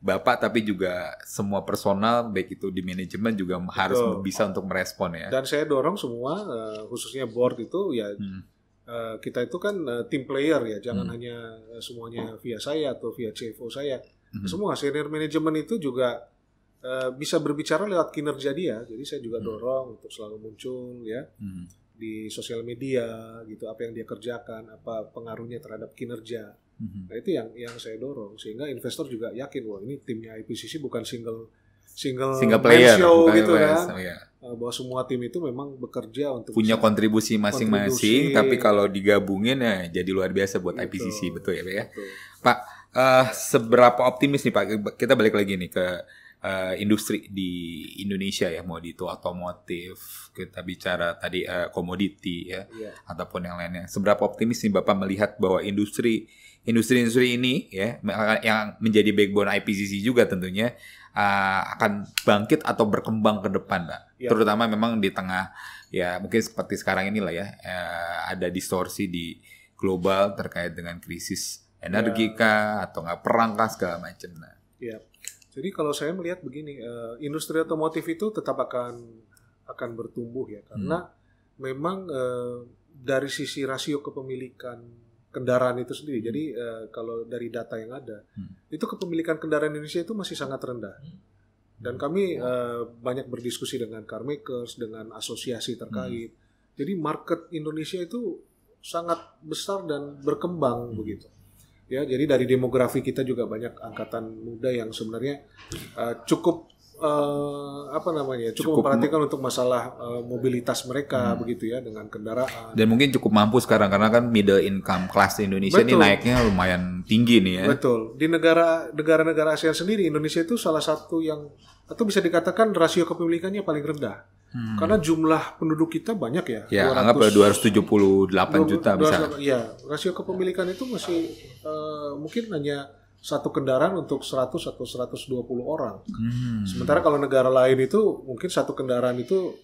Bapak tapi juga semua personal baik itu di manajemen juga Betul. harus bisa untuk merespon ya. Dan saya dorong semua uh, khususnya board itu ya hmm. uh, kita itu kan uh, team player ya, jangan hmm. hanya semuanya via saya atau via CFO saya. Hmm. Semua senior manajemen itu juga Eh, bisa berbicara lewat kinerja dia. Jadi saya juga hmm. dorong untuk selalu muncul ya hmm. di sosial media gitu apa yang dia kerjakan, apa pengaruhnya terhadap kinerja. Hmm. Nah itu yang yang saya dorong sehingga investor juga yakin wah ini timnya IPCC bukan single single, single player show gitu kan. Iya. Eh, bahwa semua tim itu memang bekerja untuk punya kontribusi masing-masing, tapi kalau digabungin ya jadi luar biasa buat betul. IPCC betul ya Pak ya. Betul. Pak, uh, seberapa optimis nih Pak? Kita balik lagi nih ke uh, industri di Indonesia ya mau di itu otomotif kita bicara tadi eh, komoditi ya yeah. ataupun yang lainnya seberapa optimis nih bapak melihat bahwa industri industri-industri ini ya yang menjadi backbone IPCC juga tentunya uh, akan bangkit atau berkembang ke depan pak yeah. terutama memang di tengah ya mungkin seperti sekarang inilah ya uh, ada distorsi di global terkait dengan krisis energi yeah. Iya. atau nggak perang kah segala macam nah. Yeah jadi kalau saya melihat begini, uh, industri otomotif itu tetap akan akan bertumbuh ya karena hmm. memang uh, dari sisi rasio kepemilikan kendaraan itu sendiri. Hmm. Jadi uh, kalau dari data yang ada, hmm. itu kepemilikan kendaraan Indonesia itu masih sangat rendah. Hmm. Dan kami uh, banyak berdiskusi dengan car makers, dengan asosiasi terkait. Hmm. Jadi market Indonesia itu sangat besar dan berkembang hmm. begitu ya jadi dari demografi kita juga banyak angkatan muda yang sebenarnya uh, cukup uh, apa namanya cukup, cukup memperhatikan untuk masalah uh, mobilitas mereka hmm. begitu ya dengan kendaraan dan mungkin cukup mampu sekarang karena kan middle income class di Indonesia betul. ini naiknya lumayan tinggi nih ya betul di negara negara-negara ASEAN sendiri Indonesia itu salah satu yang atau bisa dikatakan rasio kepemilikannya paling rendah Hmm. Karena jumlah penduduk kita banyak ya. Ya, 200, anggap 278 ya delapan juta misalnya. Iya, rasio kepemilikan itu masih uh, mungkin hanya satu kendaraan untuk 100 atau 120 orang. Hmm. Sementara kalau negara lain itu mungkin satu kendaraan itu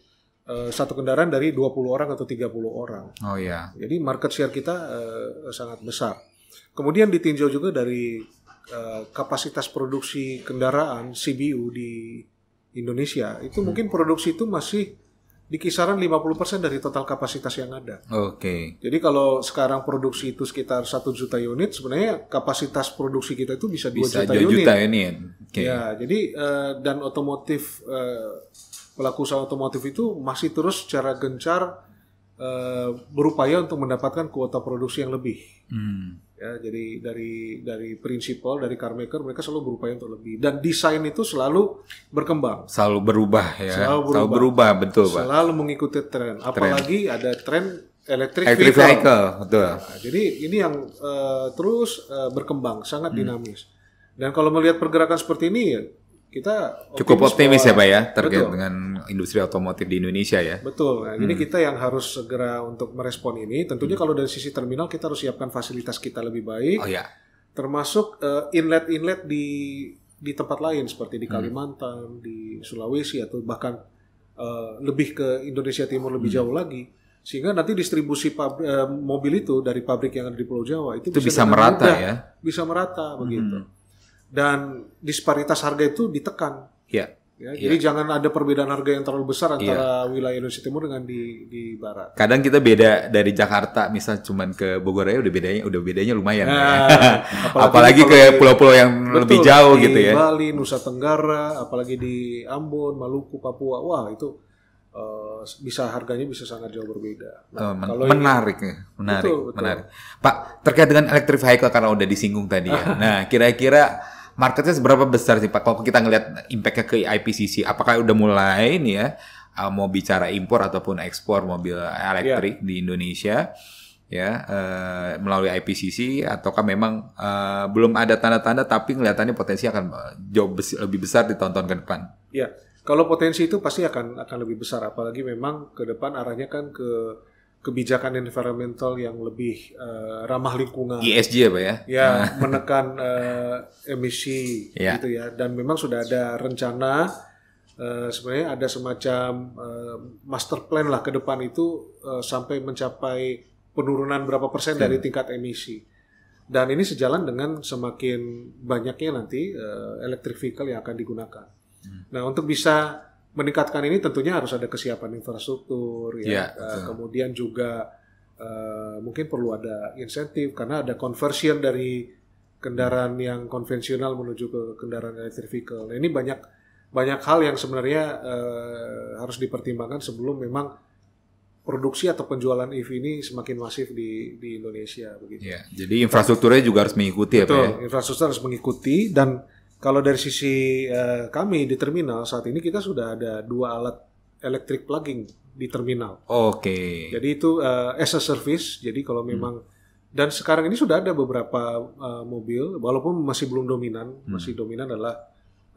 uh, satu kendaraan dari 20 orang atau 30 orang. Oh iya. Jadi market share kita uh, sangat besar. Kemudian ditinjau juga dari uh, kapasitas produksi kendaraan CBU di Indonesia itu hmm. mungkin produksi itu masih di kisaran 50% dari total kapasitas yang ada. Oke. Okay. Jadi kalau sekarang produksi itu sekitar 1 juta unit, sebenarnya kapasitas produksi kita itu bisa 2 bisa juta, juta unit. juta unit. Ya, jadi uh, dan otomotif uh, pelaku usaha otomotif itu masih terus secara gencar Eh, berupaya untuk mendapatkan kuota produksi yang lebih. Hmm. Ya, jadi dari dari prinsipal dari car maker mereka selalu berupaya untuk lebih dan desain itu selalu berkembang. Selalu berubah ya. Selalu berubah, selalu berubah betul pak. Selalu mengikuti tren. Apalagi trend. ada tren elektrik. electric vehicle. vehicle betul. Nah, jadi ini yang uh, terus uh, berkembang sangat hmm. dinamis. Dan kalau melihat pergerakan seperti ini kita cukup optimis bahwa, ya pak ya terkait betul. dengan industri otomotif di Indonesia ya betul nah, hmm. ini kita yang harus segera untuk merespon ini tentunya hmm. kalau dari sisi terminal kita harus siapkan fasilitas kita lebih baik oh, ya. termasuk uh, eh, inlet inlet di di tempat lain seperti di hmm. Kalimantan hmm. di Sulawesi atau bahkan uh, lebih ke Indonesia Timur lebih hmm. jauh lagi sehingga nanti distribusi uh, mobil itu dari pabrik yang ada di Pulau Jawa itu, itu bisa, bisa merata mudah, ya bisa merata begitu hmm dan disparitas harga itu ditekan. Iya. Ya. Ya, ya. Jadi jangan ada perbedaan harga yang terlalu besar iya. antara ya. wilayah Indonesia Timur dengan di di barat. Kadang kita beda dari Jakarta misal cuman ke Bogor aja udah bedanya udah bedanya lumayan. Nah, ya. apalagi, apalagi ke pulau-pulau yang betul, lebih jauh gitu ya. Bali, Nusa Tenggara, apalagi di Ambon, Maluku, Papua. Wah, itu uh, bisa harganya bisa sangat jauh berbeda. Nah, oh, men kalau menarik, ini, menarik, betul, betul. menarik. Pak, terkait dengan electric vehicle karena udah disinggung tadi ya. nah, kira-kira marketnya seberapa besar sih Pak? Kalau kita ngelihat impactnya ke IPCC, apakah udah mulai nih ya uh, mau bicara impor ataupun ekspor mobil elektrik yeah. di Indonesia? ya uh, melalui IPCC ataukah memang uh, belum ada tanda-tanda tapi kelihatannya potensi akan uh, jauh besi, lebih besar di tahun-tahun ke depan. Iya, kalau potensi itu pasti akan akan lebih besar apalagi memang ke depan arahnya kan ke kebijakan environmental yang lebih uh, ramah lingkungan. ESG apa ya, ya? Ya, ah. menekan uh, emisi yeah. gitu ya. Dan memang sudah ada rencana uh, sebenarnya ada semacam uh, master plan lah ke depan itu uh, sampai mencapai penurunan berapa persen dari iya. tingkat emisi. Dan ini sejalan dengan semakin banyaknya nanti uh, electric vehicle yang akan digunakan. Hmm. Nah, untuk bisa meningkatkan ini tentunya harus ada kesiapan infrastruktur ya, ya kemudian juga uh, mungkin perlu ada insentif karena ada konversi dari kendaraan yang konvensional menuju ke kendaraan electric vehicle. Nah, ini banyak banyak hal yang sebenarnya uh, harus dipertimbangkan sebelum memang produksi atau penjualan EV ini semakin masif di di Indonesia begitu. Ya, jadi infrastrukturnya juga harus mengikuti Betul, ya Pak ya. infrastruktur harus mengikuti dan kalau dari sisi uh, kami di terminal saat ini kita sudah ada dua alat electric plugging di terminal. Oke. Okay. Jadi itu uh, as a service. Jadi kalau hmm. memang hmm. dan sekarang ini sudah ada beberapa uh, mobil walaupun masih belum dominan, hmm. masih dominan adalah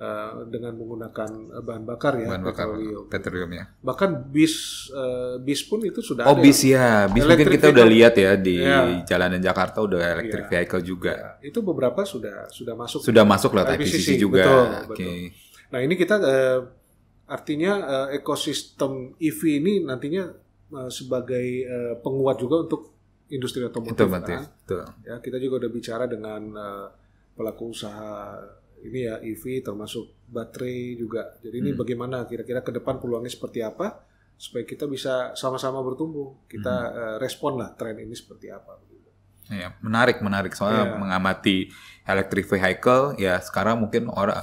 Eh, dengan menggunakan eh, bahan bakar ya bahan bakar, petroleum. petroleum ya. Bahkan bis uh, bis pun itu sudah oh, ada. bis ya, ya. bis mungkin kita udah lihat ya di ya. jalanan Jakarta udah iya. electric ya. vehicle juga. Ya. Itu beberapa sudah sudah masuk. Sudah ya. masuk lah IPCC juga. Betul, Okay. Nah, ini kita uh, artinya uh, ekosistem EV ini nantinya uh, sebagai uh, penguat juga untuk industri otomotif. Kan? Betul. Ya, kita juga udah bicara dengan uh, pelaku usaha ini ya EV termasuk baterai juga. Jadi ini hmm. bagaimana kira-kira ke depan peluangnya seperti apa supaya kita bisa sama-sama bertumbuh. Kita hmm. uh, respon lah tren ini seperti apa. Ya, menarik menarik soalnya yeah. mengamati electric vehicle ya sekarang mungkin orang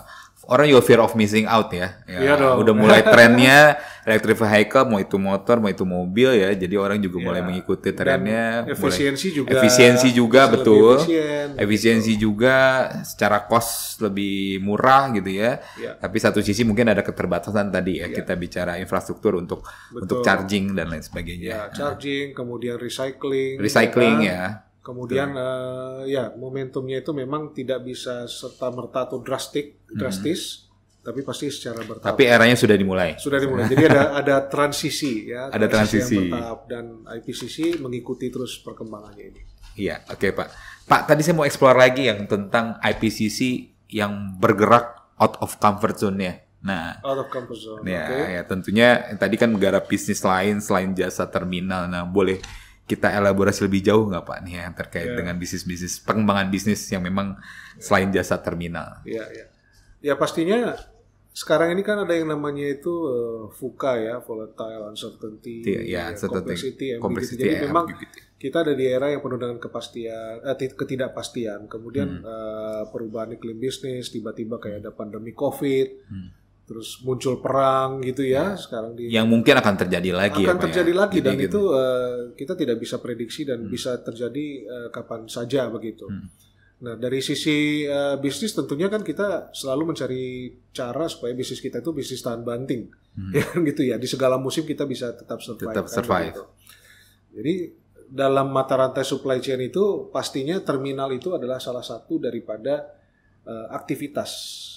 orang you fear of missing out ya. ya iya Udah mulai trennya electric vehicle, mau itu motor, mau itu mobil ya. Jadi orang juga yeah. mulai mengikuti trennya. efisiensi juga. Efisiensi juga betul. Gitu. efisiensi gitu. juga secara cost lebih murah gitu ya. Yeah. Tapi satu sisi mungkin ada keterbatasan tadi ya yeah. kita bicara infrastruktur untuk betul. untuk charging dan lain sebagainya. Yeah, charging, kemudian recycling. Recycling ya Kan? ya Kemudian ya. uh, ya momentumnya itu memang tidak bisa serta merta atau drastik, mm-hmm. drastis, hmm. tapi pasti secara bertahap. Tapi eranya sudah dimulai. Sudah dimulai. Jadi ada ada transisi ya. Ada transisi, transisi. yang bertahap dan IPCC mengikuti terus perkembangannya ini. Iya, oke okay, Pak. Pak, tadi saya mau explore lagi yang tentang IPCC yang bergerak out of comfort zone ya. Nah, out of comfort zone. Ya, okay. ya tentunya tadi kan negara bisnis lain selain jasa terminal. Nah, boleh kita elaborasi lebih jauh nggak Pak nih ya, yang terkait yeah. dengan bisnis-bisnis pengembangan bisnis yang memang selain jasa terminal? Iya, yeah, iya. Yeah. Ya pastinya sekarang ini kan ada yang namanya itu uh, VUCA ya, volatile uncertainty, yeah, yeah, ya, complexity, ambiguity. complexity, Jadi ya, memang kita ada di era yang penuh dengan kepastian, eh, ketidakpastian. Kemudian hmm. uh, perubahan iklim bisnis, tiba-tiba kayak ada pandemi COVID. Hmm terus muncul perang gitu ya iya. sekarang di yang mungkin akan terjadi lagi akan ya, terjadi ya? lagi Jadi dan gitu. itu uh, kita tidak bisa prediksi dan hmm. bisa terjadi uh, kapan saja begitu. Hmm. Nah dari sisi uh, bisnis tentunya kan kita selalu mencari cara supaya bisnis kita itu bisnis tahan banting hmm. ya kan gitu ya di segala musim kita bisa tetap survive. Tetap kan survive. Kan, gitu. Jadi dalam mata rantai supply chain itu pastinya terminal itu adalah salah satu daripada uh, aktivitas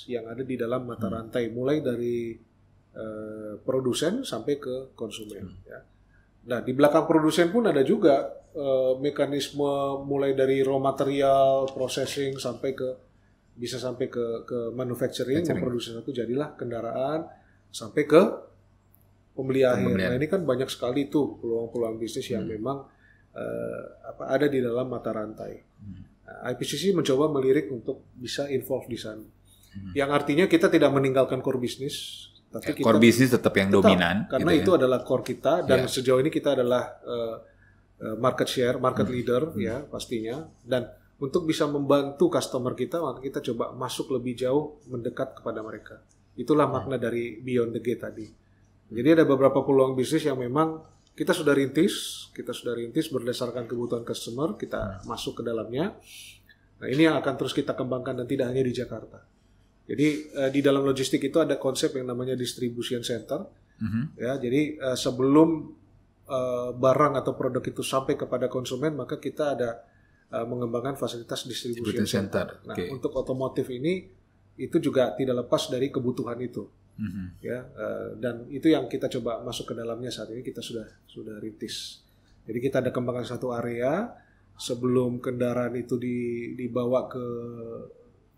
yang ada di dalam mata hmm. rantai hmm. mulai dari uh, produsen sampai ke konsumen hmm. ya. Nah, di belakang produsen pun ada juga uh, mekanisme mulai dari raw material, processing sampai ke bisa sampai ke ke manufacturing, manufacturing. memproduksi satu jadilah kendaraan sampai ke pembeli akhir. Nah, ini kan banyak sekali tuh peluang-peluang bisnis yang hmm. memang uh, apa ada di dalam mata rantai. Hmm. Nah, IPCC mencoba melirik untuk bisa involve di sana. Hmm. Yang artinya kita tidak meninggalkan core bisnis, tapi ya, core bisnis tetap yang tetap, dominan. Karena gitu itu ya. adalah core kita dan ya. sejauh ini kita adalah uh, market share, market hmm. leader hmm. ya pastinya. Dan untuk bisa membantu customer kita, maka kita coba masuk lebih jauh, mendekat kepada mereka. Itulah hmm. makna dari beyond the gate tadi. Jadi ada beberapa peluang bisnis yang memang kita sudah rintis, kita sudah rintis berdasarkan kebutuhan customer, kita masuk ke dalamnya. Nah, ini yang akan terus kita kembangkan dan tidak hanya di Jakarta. Jadi uh, di dalam logistik itu ada konsep yang namanya distribution center. -hmm. Ya, jadi uh, sebelum uh, barang atau produk itu sampai kepada konsumen, maka kita ada mengembangkan fasilitas distribution, distribution center. center. Nah, okay. untuk otomotif ini itu juga tidak lepas dari kebutuhan itu. Mm-hmm. Ya, uh, dan itu yang kita coba masuk ke dalamnya saat ini kita sudah sudah rintis. Jadi kita ada kembangkan satu area sebelum kendaraan itu di, dibawa ke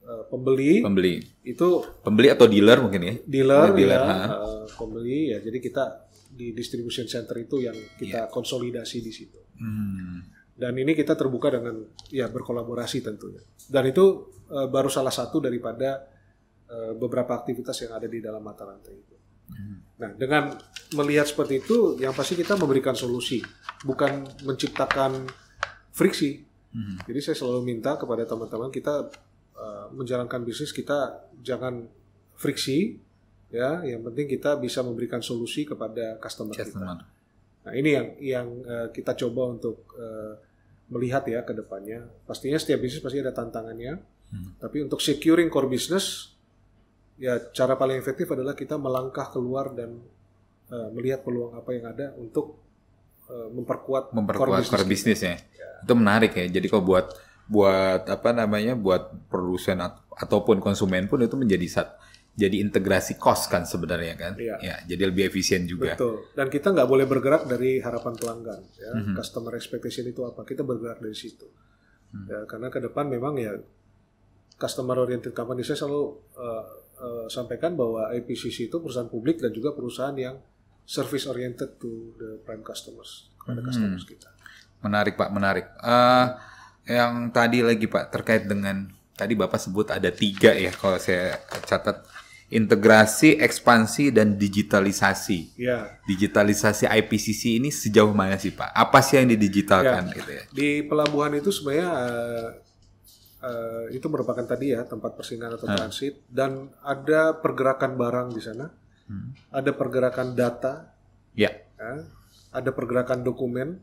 uh, pembeli. Pembeli. Itu pembeli atau dealer mungkin ya? Dealer, ya, dealer ya, uh, pembeli ya. Jadi kita di distribution center itu yang kita yeah. konsolidasi di situ. Hmm. Dan ini kita terbuka dengan ya berkolaborasi tentunya. Dan itu uh, baru salah satu daripada Eh, beberapa aktivitas yang ada di dalam mata rantai itu. Hmm. Nah, dengan melihat seperti itu, yang pasti kita memberikan solusi, bukan menciptakan friksi. Hmm. Jadi saya selalu minta kepada teman-teman kita uh, menjalankan bisnis kita jangan friksi, ya. Yang penting kita bisa memberikan solusi kepada customer, customer. kita. Nah, ini yang yang uh, kita coba untuk uh, melihat ya ke depannya. Pastinya setiap bisnis pasti ada tantangannya. Hmm. Tapi untuk securing core business ya cara paling efektif adalah kita melangkah keluar dan uh, melihat peluang apa yang ada untuk uh, eh, memperkuat memperkuat core ya. ya. Itu menarik ya. Jadi kalau buat buat apa namanya buat produsen at, ataupun konsumen pun itu menjadi sat, jadi integrasi cost kan sebenarnya kan. Ya. ya jadi lebih efisien juga. Betul. Dan kita nggak boleh bergerak dari harapan pelanggan ya. Mm -hmm. Customer expectation itu apa? Kita bergerak dari situ. Mm -hmm. Ya, karena ke depan memang ya customer oriented company saya selalu uh, Eh, sampaikan bahwa IPCC itu perusahaan publik dan juga perusahaan yang service oriented to the prime customers kepada hmm. customers kita. Menarik Pak, menarik. Uh, yang tadi lagi Pak terkait dengan tadi Bapak sebut ada tiga ya kalau saya catat integrasi, ekspansi dan digitalisasi. Ya. Digitalisasi IPCC ini sejauh mana sih Pak? Apa sih yang didigitalkan ya. gitu ya? Di pelabuhan itu sebenarnya uh, Eh, itu merupakan tadi ya tempat persinggahan atau ah. transit hmm. dan ada pergerakan barang di sana, hmm. ada pergerakan data, yeah. ya, ada pergerakan dokumen,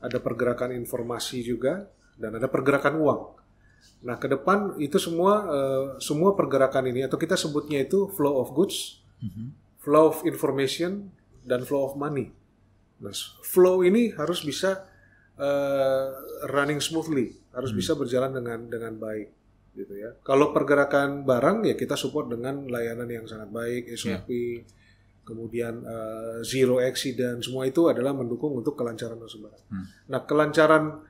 ada pergerakan informasi juga, dan ada pergerakan uang. Nah, ke depan itu semua uh, semua pergerakan ini atau kita sebutnya itu flow of goods, mm-hmm. flow of information, dan flow of money. Nah, flow ini harus bisa Eh, running smoothly, harus hmm. bisa berjalan dengan dengan baik gitu ya. Kalau pergerakan barang ya kita support dengan layanan yang sangat baik, ya. SOP, yeah. kemudian uh, zero accident, semua itu adalah mendukung untuk kelancaran tersebut. Hmm. Nah, kelancaran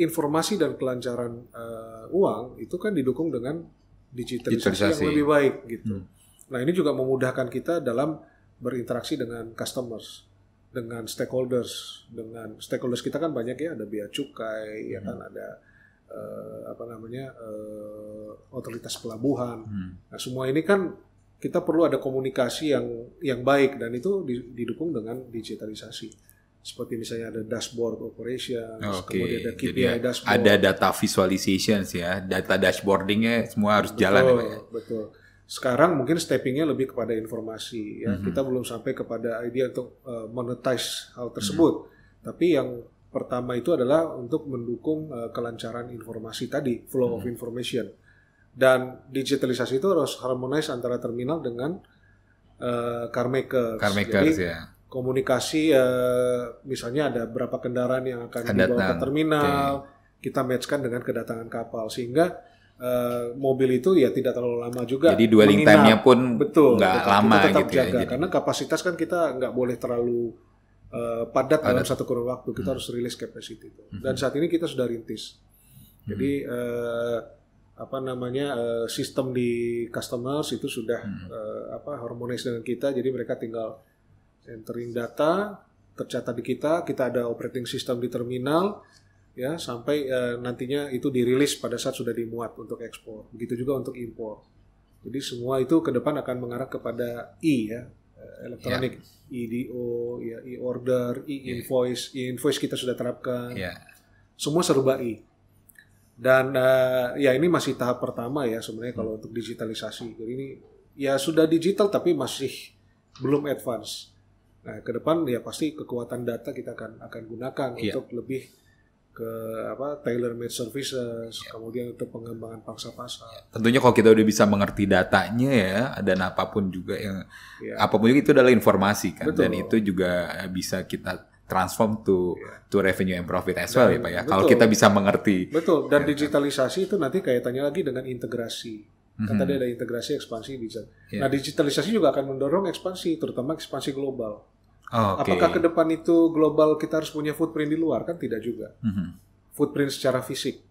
informasi dan kelancaran uh, uang itu kan didukung dengan digitalisasi, digitalisasi. yang lebih baik gitu. Hmm. Nah, ini juga memudahkan kita dalam berinteraksi dengan customers dengan stakeholders dengan stakeholders kita kan banyak ya ada bea cukai hmm. ya kan hmm. ada eh, apa namanya eh, otoritas pelabuhan hmm. nah semua ini kan kita perlu ada komunikasi yang yang baik dan itu didukung dengan digitalisasi seperti misalnya ada dashboard operation okay. kemudian ada KPI Jadi dashboard. Ada data visualization ya, data dashboardingnya semua harus betul, jalan ya. ya? Betul. Sekarang mungkin steppingnya lebih kepada informasi ya. Mm -hmm. Kita belum sampai kepada idea untuk uh, monetize hal tersebut. Mm -hmm. Tapi yang pertama itu adalah untuk mendukung uh, kelancaran informasi tadi, flow mm -hmm. of mhm. information. Dan digitalisasi itu harus harmonis antara terminal dengan uh, car makers. Car makers Jadi, ya. Komunikasi uh, misalnya ada berapa kendaraan yang akan Kedatang. dibawa ke terminal, okay. kita matchkan dengan kedatangan kapal sehingga Uh, mobil itu ya tidak terlalu lama juga. Jadi dwelling time-nya pun betul, nggak lama kita tetap gitu ya, jaga. ya. Jadi. Karena kapasitas kan kita nggak boleh terlalu uh, eh, padat, padat dalam satu kurun waktu. Kita hmm. harus rilis capacity itu. Hmm. Dan saat ini kita sudah rintis. Hmm. Jadi uh, apa namanya uh, sistem di customers itu sudah hmm. uh, apa harmonis dengan kita. Jadi mereka tinggal entering data tercatat di kita. Kita ada operating system di terminal ya sampai uh, nantinya itu dirilis pada saat sudah dimuat untuk ekspor. Begitu juga untuk impor. Jadi semua itu ke depan akan mengarah kepada e ya eh, elektronik ya. EDO ya e-order, e-invoice, ya. e-invoice kita sudah terapkan. ya. Semua serba e. Dan uh, ya ini masih tahap pertama ya sebenarnya hmm. kalau untuk digitalisasi. Jadi ini ya sudah digital tapi masih belum advance. Nah, ke depan ya pasti kekuatan data kita akan akan gunakan ya. untuk lebih ke apa tailor made services ya. kemudian untuk pengembangan pangsa pasar tentunya kalau kita udah bisa mengerti datanya ya dan apapun juga yang ya. apapun juga itu adalah informasi kan betul. dan itu juga bisa kita transform to ya. to revenue and profit as well dan, ya pak ya betul. kalau kita bisa mengerti betul dan ya, digitalisasi itu nanti kaitannya lagi dengan integrasi Kan mm-hmm. tadi mhm. ada integrasi ekspansi digital. Yeah. Nah, iya. digitalisasi juga akan mendorong ekspansi, terutama ekspansi global okay. Apakah ke depan itu global kita harus punya footprint di luar? Kan tidak juga. Mm -hmm. Footprint secara fisik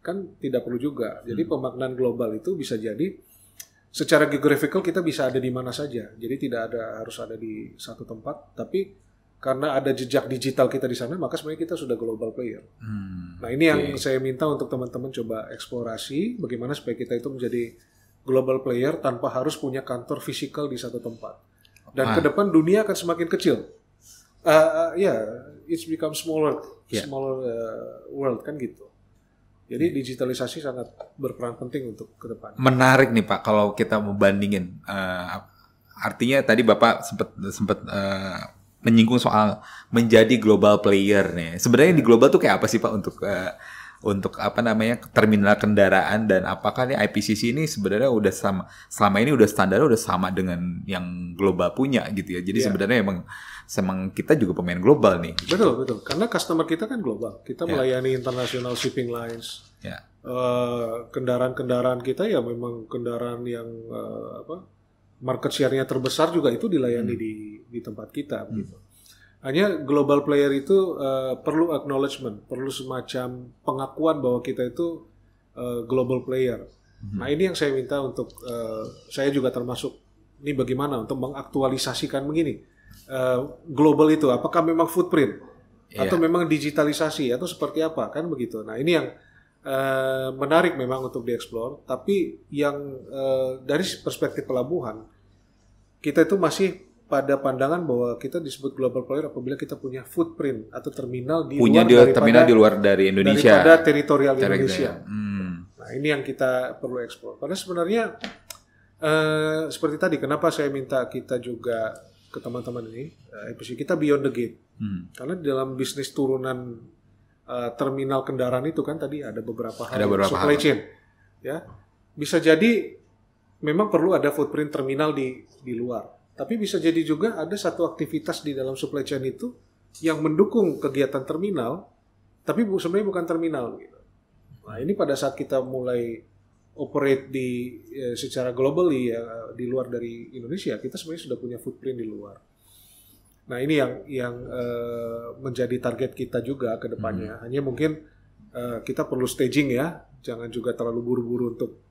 kan tidak perlu juga. Jadi hmm. pemaknaan global itu bisa jadi secara geographical kita bisa ada di mana saja. Jadi tidak ada harus ada di satu tempat. Tapi karena ada jejak digital kita di sana, maka sebenarnya kita sudah global player. Hmm. Nah ini yang saya minta untuk teman-teman coba eksplorasi bagaimana supaya kita itu menjadi global player tanpa harus punya kantor fisikal di satu tempat. Dan ah. ke depan dunia akan semakin kecil. Uh, uh, ya, yeah, it's become smaller, yeah. smaller uh, world kan gitu. Jadi hmm. digitalisasi sangat berperan penting untuk ke depan. Menarik nih Pak, kalau kita membandingin, uh, artinya tadi Bapak sempat sempat uh, menyinggung soal menjadi global player nih. Sebenarnya di ya. global tuh kayak apa sih Pak untuk uh, untuk apa namanya terminal kendaraan dan apakah nih IPCC ini sebenarnya udah sama selama ini udah standar udah sama dengan yang global punya gitu ya. Jadi yeah. sebenarnya emang semang kita juga pemain global nih. Betul betul. Karena customer kita kan global. Kita yeah. melayani international shipping lines. Yeah. Iya. Uh, kendaraan-kendaraan kita ya memang kendaraan yang uh, apa market share-nya terbesar juga itu dilayani hmm. di di tempat kita hmm. Gitu. Hanya global player itu uh, perlu acknowledgement, perlu semacam pengakuan bahwa kita itu uh, global player. Hmm. Nah ini yang saya minta untuk uh, saya juga termasuk ini bagaimana untuk mengaktualisasikan begini uh, global itu apakah memang footprint yeah. atau memang digitalisasi atau seperti apa kan begitu nah ini yang uh, menarik memang untuk dieksplor tapi yang uh, dari perspektif pelabuhan kita itu masih pada pandangan bahwa kita disebut global player apabila kita punya footprint atau terminal di punya luar di, terminal di luar dari Indonesia daripada teritorial Indonesia. Hmm. Nah, ini yang kita perlu eksplor. Karena sebenarnya Eh, seperti tadi kenapa saya minta kita juga ke teman-teman ini uh, kita beyond the gate hmm. karena di dalam bisnis turunan uh, terminal kendaraan itu kan tadi ada beberapa hal beberapa supply hal. chain ya bisa jadi memang perlu ada footprint terminal di di luar tapi bisa jadi juga ada satu aktivitas di dalam supply chain itu yang mendukung kegiatan terminal tapi sebenarnya bukan terminal gitu. Nah, ini pada saat kita mulai operate di ya, secara globally ya di luar dari Indonesia kita sebenarnya sudah punya footprint di luar. Nah ini yang yang uh, menjadi target kita juga ke depannya. Hmm. Hanya mungkin uh, kita perlu staging ya, jangan juga terlalu buru-buru untuk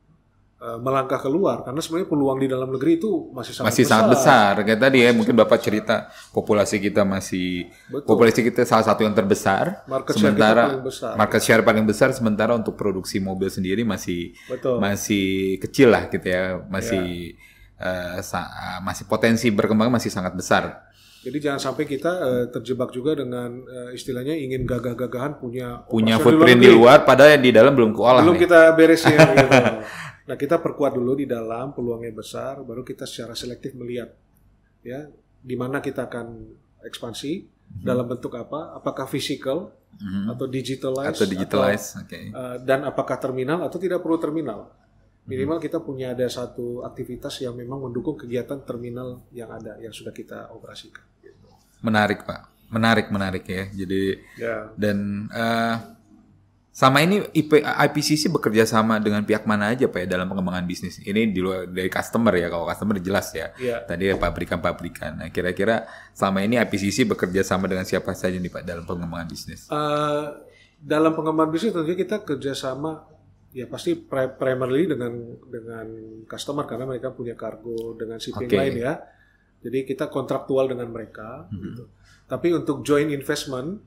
Eh, melangkah keluar karena sebenarnya peluang di dalam negeri itu masih sangat masih besar. sangat besar kayak tadi ya mungkin bapak cerita populasi kita masih Betul. populasi kita salah satu yang terbesar market sementara share paling besar. market share paling besar sementara untuk produksi mobil sendiri masih Betul. masih kecil lah gitu ya masih ya. Uh, masih potensi berkembang masih sangat besar jadi jangan sampai kita uh, terjebak juga dengan uh, istilahnya ingin gagah-gagahan punya punya footprint di luar, di luar padahal yang di dalam belum keolah. Belum nih. Ya. kita beresin gitu. Nah, kita perkuat dulu di dalam peluangnya besar, baru kita secara selektif melihat ya di mana kita akan ekspansi hmm. dalam bentuk apa? Apakah physical hmm. atau digitalized? Atau digitalized, oke. Okay. Uh, eh, dan apakah terminal atau tidak perlu terminal? Mhm. Minimal hmm. kita punya ada satu aktivitas yang memang mendukung kegiatan terminal yang ada yang sudah kita operasikan. Menarik, Pak. Menarik, menarik ya. Jadi yeah. dan uh, sama ini IP, IPCC bekerja sama dengan pihak mana aja Pak ya dalam pengembangan bisnis? Ini di luar dari customer ya, kalau customer jelas ya. Yeah. Tadi ya, pabrikan-pabrikan. Nah, kira-kira sama ini IPCC bekerja sama dengan siapa saja nih Pak dalam pengembangan bisnis? Uh, dalam pengembangan bisnis tentunya kita kerjasama ya pasti primarily dengan dengan customer karena mereka punya kargo dengan shipping okay. lain ya. Jadi kita kontraktual dengan mereka. Hmm. Gitu. Tapi untuk joint investment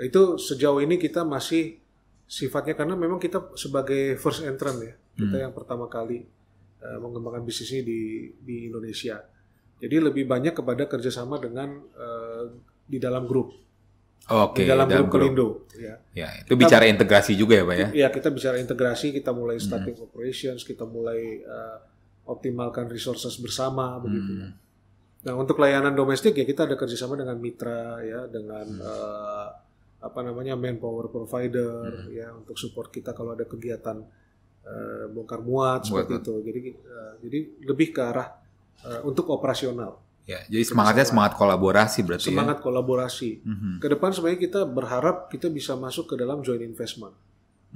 itu sejauh ini kita masih sifatnya karena memang kita sebagai first entrant ya kita hmm. yang pertama kali eh, mengembangkan bisnis ini di di Indonesia jadi lebih banyak kepada kerjasama dengan uh, di dalam grup Oke, okay, di dalam, dalam grup Kelindo. Ya. ya, itu kita, bicara integrasi juga ya, Pak ya? Iya, kita bicara integrasi, kita mulai hmm. starting hmm. operations, kita mulai uh, optimalkan resources bersama, hmm. begitu. Hmm. Ya. Nah, untuk layanan domestik ya kita ada kerjasama dengan mitra ya, dengan hmm apa namanya manpower provider hmm. ya untuk support kita kalau ada kegiatan uh, bongkar muat seperti kan. itu. Jadi uh, jadi lebih ke arah uh, untuk operasional. Ya, jadi semangatnya semangat kolaborasi berarti. Ya? Semangat ya? kolaborasi. Mm-hmm. Kedepan sebenarnya kita berharap kita bisa masuk ke dalam joint investment.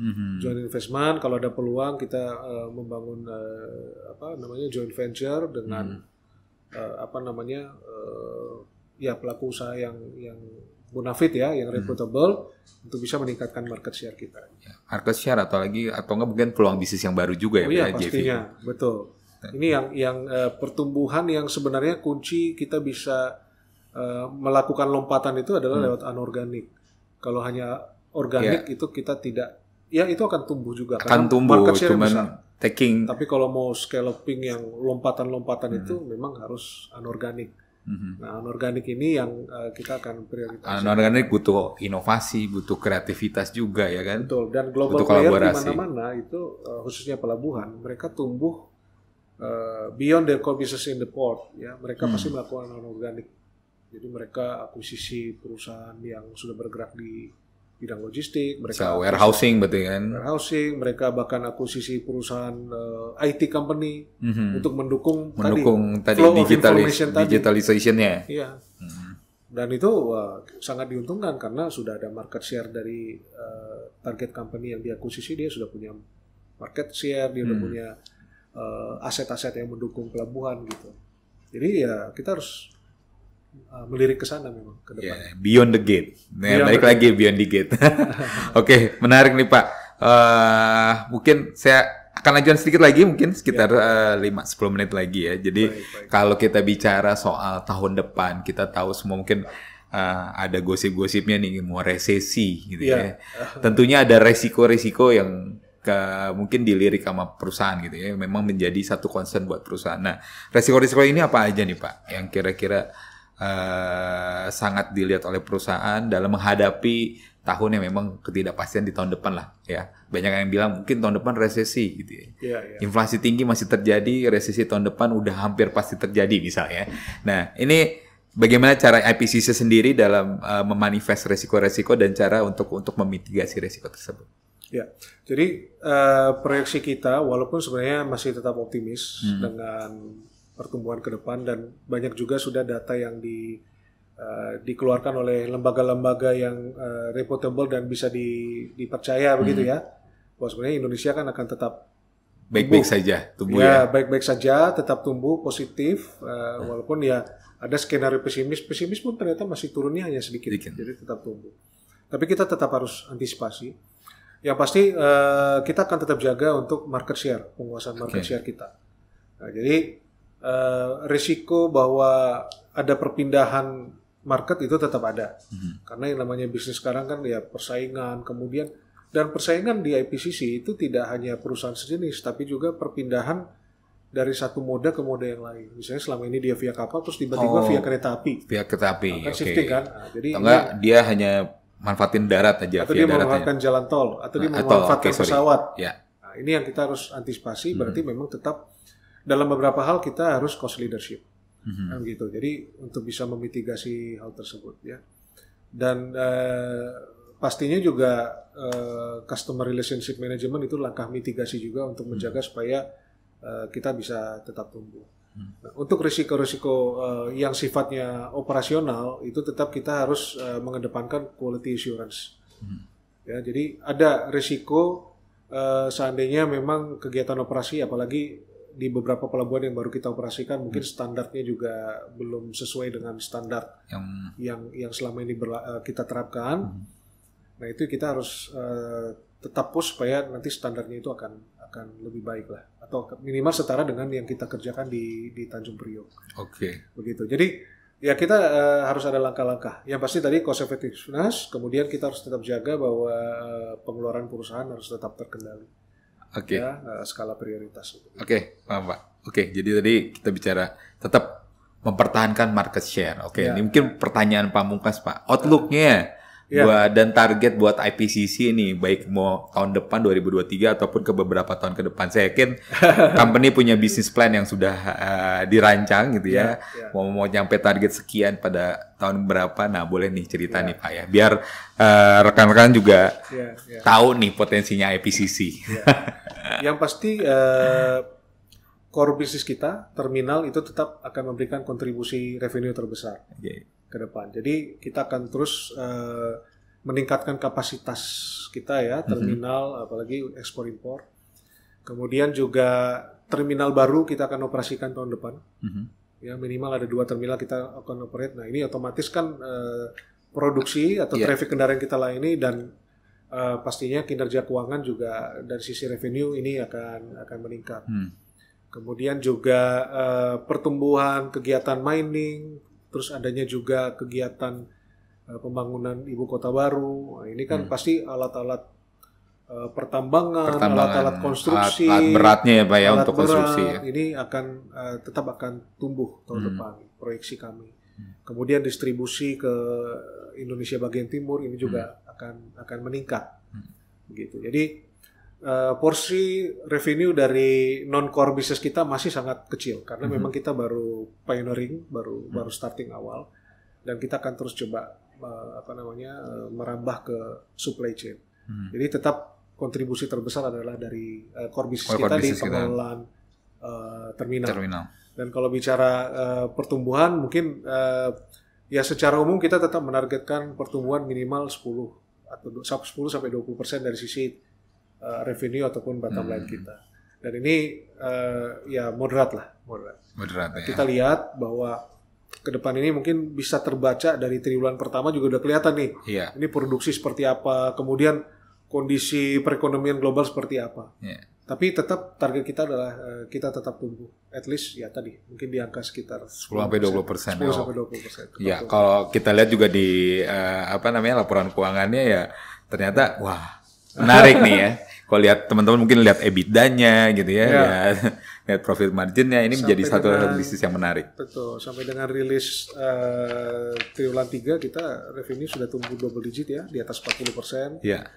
hmm Joint investment kalau ada peluang kita uh, membangun uh, apa namanya joint venture dengan hmm uh, apa namanya uh, ya pelaku usaha yang yang Munafit ya yang hmm. reputable hmm. untuk bisa meningkatkan market share kita. Ya, market share atau lagi atau enggak mungkin peluang bisnis yang baru juga ya, oh, iya, ya pastinya, JV. betul. Nah. Ini yang yang uh, pertumbuhan yang sebenarnya kunci kita bisa uh, melakukan lompatan itu adalah hmm. lewat anorganik. Kalau hanya organik yeah. itu kita tidak ya itu akan tumbuh juga akan karena tumbuh market share cuman besar. taking tapi kalau mau scalping yang lompatan-lompatan hmm. itu memang harus anorganik Mm-hmm. Nah, organik ini yang uh, kita akan prioritas. Anorganik butuh inovasi, butuh kreativitas juga ya kan. Betul. Dan global butuh player di mana-mana itu uh, khususnya pelabuhan, mereka tumbuh uh, beyond their core business in the port ya. Mereka hmm. pasti melakukan organik Jadi mereka akuisisi perusahaan yang sudah bergerak di bidang logistik, mereka so, warehousing berarti kan. Warehousing, mereka bahkan akuisisi perusahaan uh, eh, IT company mm-hmm. untuk mendukung mendukung tadi, tadi flow digitalization-nya. Iya. Mm-hmm. Dan itu wah, sangat diuntungkan karena sudah ada market share dari uh, target company yang diakuisisi dia sudah punya market share, dia sudah hmm. punya aset eh, aset-aset yang mendukung pelabuhan gitu. Jadi ya kita harus Uh, melirik ke sana memang ke depan. Yeah, beyond the gate. Nah, beyond balik the... lagi beyond the gate. Oke, okay, menarik nih Pak. Uh, mungkin saya akan lanjutkan sedikit lagi mungkin sekitar eh, lima ya. uh, 5 10 menit lagi ya. Jadi baik, baik. kalau kita bicara soal tahun depan, kita tahu semua mungkin uh, ada gosip-gosipnya nih mau resesi gitu ya. ya. Tentunya ada resiko-resiko yang ke, mungkin dilirik sama perusahaan gitu ya. Memang menjadi satu concern buat perusahaan. Nah, resiko-resiko ini apa aja nih, Pak? Yang kira-kira uh, sangat dilihat oleh perusahaan dalam menghadapi tahun yang memang ketidakpastian di tahun depan lah ya banyak yang bilang mungkin tahun depan resesi gitu ya yeah, yeah. inflasi tinggi masih terjadi resesi tahun depan udah hampir pasti terjadi misalnya nah ini bagaimana cara IPCC sendiri dalam uh, memanifest resiko-resiko dan cara untuk untuk memitigasi resiko tersebut Ya, jadi uh, proyeksi kita walaupun sebenarnya masih tetap optimis hmm. dengan pertumbuhan ke depan dan banyak juga sudah data yang di Uh, dikeluarkan oleh lembaga-lembaga yang uh, reputable dan bisa di, dipercaya hmm. begitu ya. Bahwa sebenarnya Indonesia kan akan tetap baik-baik saja tumbuh ya, ya. baik-baik saja, tetap tumbuh positif uh, walaupun ya ada skenario pesimis, pesimis pun ternyata masih turunnya hanya sedikit. Dikin. Jadi tetap tumbuh. Tapi kita tetap harus antisipasi. Yang pasti uh, kita akan tetap jaga untuk market share, penguasaan market okay. share kita. Nah, jadi uh, risiko bahwa ada perpindahan market itu tetap ada. Hmm. Karena yang namanya bisnis sekarang kan ya persaingan, kemudian dan persaingan di IPCC itu tidak hanya perusahaan sejenis, tapi juga perpindahan dari satu moda ke moda yang lain. Misalnya selama ini dia via kapal, terus tiba-tiba oh, via kereta api. Via kereta api, nah, kan okay. shifting kan. Nah, jadi enggak dia hanya manfaatin darat aja. Atau dia memanfaatkan jalan tol, atau nah, dia memanfaatkan okay, pesawat. Ya. Nah, ini yang kita harus antisipasi. Berarti hmm. memang tetap dalam beberapa hal kita harus cost leadership mm-hmm. Kan gitu jadi untuk bisa memitigasi hal tersebut ya dan eh, pastinya juga eh, customer relationship management itu langkah mitigasi juga untuk mm-hmm. menjaga mm-hmm. supaya eh, kita bisa tetap tumbuh mm-hmm. nah, untuk risiko-risiko eh, yang sifatnya operasional itu tetap kita harus eh, mengedepankan quality assurance mm-hmm. ya jadi ada risiko Uh, seandainya memang kegiatan operasi apalagi di beberapa pelabuhan yang baru kita operasikan mungkin hmm. standarnya juga belum sesuai dengan standar yang yang, yang selama ini berla, eh, kita terapkan. Hmm. Nah itu kita harus uh, tetap push supaya nanti standarnya itu akan akan lebih baik lah atau minimal setara dengan yang kita kerjakan di di Tanjung Priok. Oke. Okay. Begitu. Jadi ya kita uh, harus ada langkah-langkah. Yang pasti tadi cost effectiveness, kemudian kita harus tetap jaga bahwa pengeluaran perusahaan harus tetap terkendali. Oke. Okay. Ya, eh, skala prioritas. Oke, okay, paham Pak. Oke, okay, jadi tadi kita bicara tetap mempertahankan market share. Oke, okay, ya. ini mungkin pertanyaan Pak pamungkas Pak. Outlooknya yeah. buat dan target buat IPCC ini baik mau tahun depan 2023 ataupun ke beberapa tahun ke depan saya yakin company punya bisnis plan yang sudah uh, dirancang gitu ya yeah, yeah. mau mau nyampe target sekian pada tahun berapa nah boleh nih cerita yeah. nih Pak ya biar eh, rekan-rekan uh, juga yeah, yeah. tahu nih potensinya IPCC yeah. yang pasti uh, core bisnis kita, terminal itu tetap akan memberikan kontribusi revenue terbesar. Okay. Iya ke depan. Jadi kita akan terus uh, meningkatkan kapasitas kita ya mhm. terminal mm -hmm. apalagi ekspor impor. Kemudian juga terminal baru kita akan operasikan tahun depan. Mm -hmm. Ya minimal ada dua terminal kita akan operate. Nah ini otomatis kan uh, produksi atau yeah. traffic kendaraan kita lah ini dan uh, pastinya kinerja keuangan juga dari sisi revenue ini akan akan meningkat. Hmm. Kemudian juga uh, pertumbuhan kegiatan mining, terus adanya juga kegiatan uh, pembangunan ibu kota baru. Nah, ini kan hmm. pasti alat-alat uh, pertambangan, alat-alat konstruksi, alat, alat beratnya ya pak ya untuk berat, konstruksi. Ya. Ini akan uh, tetap akan tumbuh tahun hmm. depan proyeksi kami. Hmm. Kemudian distribusi ke Indonesia bagian timur ini juga hmm. akan akan meningkat. Hmm. Gitu. Jadi Eh, porsi revenue dari non core bisnis kita masih sangat kecil karena mm -hmm. memang kita baru pioneering, baru mm -hmm. baru starting awal dan kita akan terus coba eh, apa namanya eh, merambah ke supply chain. Mm -hmm. Jadi tetap kontribusi terbesar adalah dari core bisnis kita core di pengelolaan uh, terminal. terminal. Dan kalau bicara pertumbuhan mungkin ya secara umum kita tetap menargetkan pertumbuhan minimal 10 atau 10 sampai 20% dari sisi uh, revenue ataupun bottom hmm. line kita. Dan ini uh, ya moderat lah, moderat. Moderat. Nah, ya. Kita lihat bahwa ke depan ini mungkin bisa terbaca dari triwulan pertama juga udah kelihatan nih. Iya. Ini produksi seperti apa, kemudian kondisi perekonomian global seperti apa. Iya. Tapi tetap target kita adalah eh, kita tetap tumbuh. At least ya tadi mungkin di angka sekitar 10 sampai 20 persen. 10 ya. sampai 20 persen. Ya kalau kita lihat juga di uh, apa namanya laporan keuangannya ya ternyata wah menarik nih ya. Kalau lihat teman-teman mungkin lihat EBITDA-nya gitu ya, ya. lihat profit marginnya ini sampai menjadi satu dengan, bisnis yang menarik. Betul. Sampai dengan rilis uh, triwulan 3 kita revenue sudah tumbuh double digit ya, di atas 40 persen. Yeah. Ya.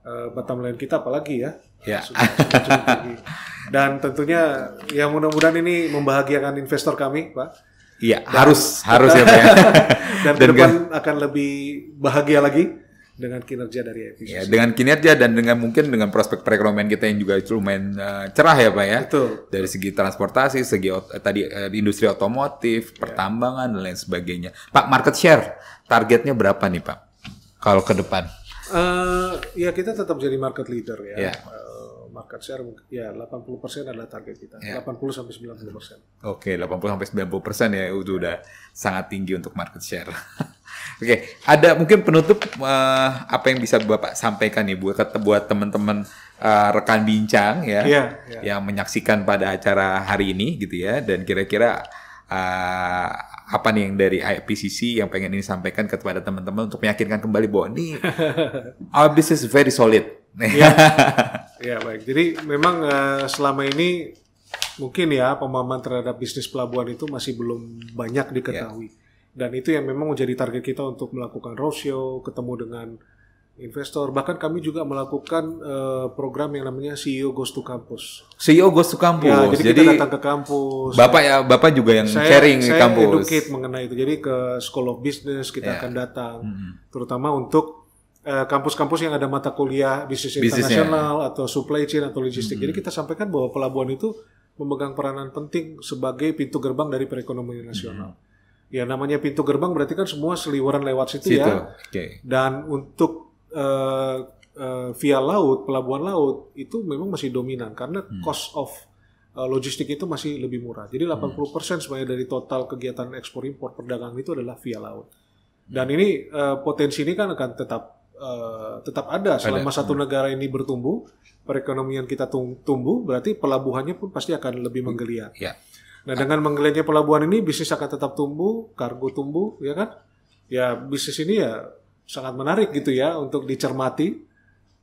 Uh, bottom line kita apalagi ya. Ya. Sudah, sudah, Dan tentunya ya mudah-mudahan ini membahagiakan investor kami, Pak. Iya, harus harus ya, Pak. dan, ya. dan ke depan akan lebih bahagia lagi dengan kinerja dari FPCC. Ya, dengan kinerja dan dengan mungkin dengan prospek perekonomian kita yang juga lumayan uh, cerah ya Pak ya. Betul. Dari segi transportasi, segi uh, tadi uh, industri otomotif, ya. pertambangan dan lain sebagainya. Pak, market share targetnya berapa nih Pak? Kalau ke depan? Uh, ya kita tetap jadi market leader ya. ya. Uh, market share ya 80% adalah target kita. Ya. 80 sampai 90%. Oke, okay, 80 sampai 90% ya itu udah sangat tinggi untuk market share. Oke, okay. ada mungkin penutup uh, apa yang bisa Bapak sampaikan nih buat buat teman-teman uh, rekan bincang ya yeah, yeah. yang menyaksikan pada acara hari ini gitu ya dan kira-kira uh, apa nih yang dari IPCC yang pengen ini sampaikan kepada teman-teman untuk meyakinkan kembali bahwa ini our business is very solid. ya, ya baik. Jadi memang uh, selama ini mungkin ya pemahaman terhadap bisnis pelabuhan itu masih belum banyak iya. diketahui. Yeah dan itu yang memang menjadi target kita untuk melakukan roadshow, ketemu dengan investor. Bahkan kami juga melakukan uh, program yang namanya CEO Goes to Campus. CEO Goes to Campus. Ya, jadi, jadi kita datang ke kampus. Bapak ya, Bapak juga yang saya, sharing saya kampus. Saya educate mengenai itu. Jadi ke School of Business kita yeah. akan datang, mm -hmm. terutama untuk eh, kampus-kampus yang ada mata kuliah bisnis internasional atau supply chain atau logistik. -hmm. Jadi kita sampaikan bahwa pelabuhan itu memegang peranan penting sebagai pintu gerbang dari perekonomian nasional. -hmm. Ya namanya pintu gerbang berarti kan semua seliweran lewat situ, ya. situ. ya. Okay. Dan untuk uh, uh, via laut, pelabuhan laut itu memang masih dominan karena hmm. cost of uh, logistik itu masih lebih murah. Jadi 80% hmm. sebenarnya dari total kegiatan ekspor impor perdagangan itu adalah via laut. Hmm. Dan ini uh, potensi ini kan akan tetap Uh, tetap ada selama ada. satu hmm. negara ini bertumbuh, perekonomian kita tumbuh, berarti pelabuhannya pun pasti akan lebih hmm. menggeliat. Yeah. Nah, dengan menggeliatnya pelabuhan ini bisnis akan tetap tumbuh, kargo tumbuh, ya kan? Ya bisnis ini ya sangat menarik gitu ya untuk dicermati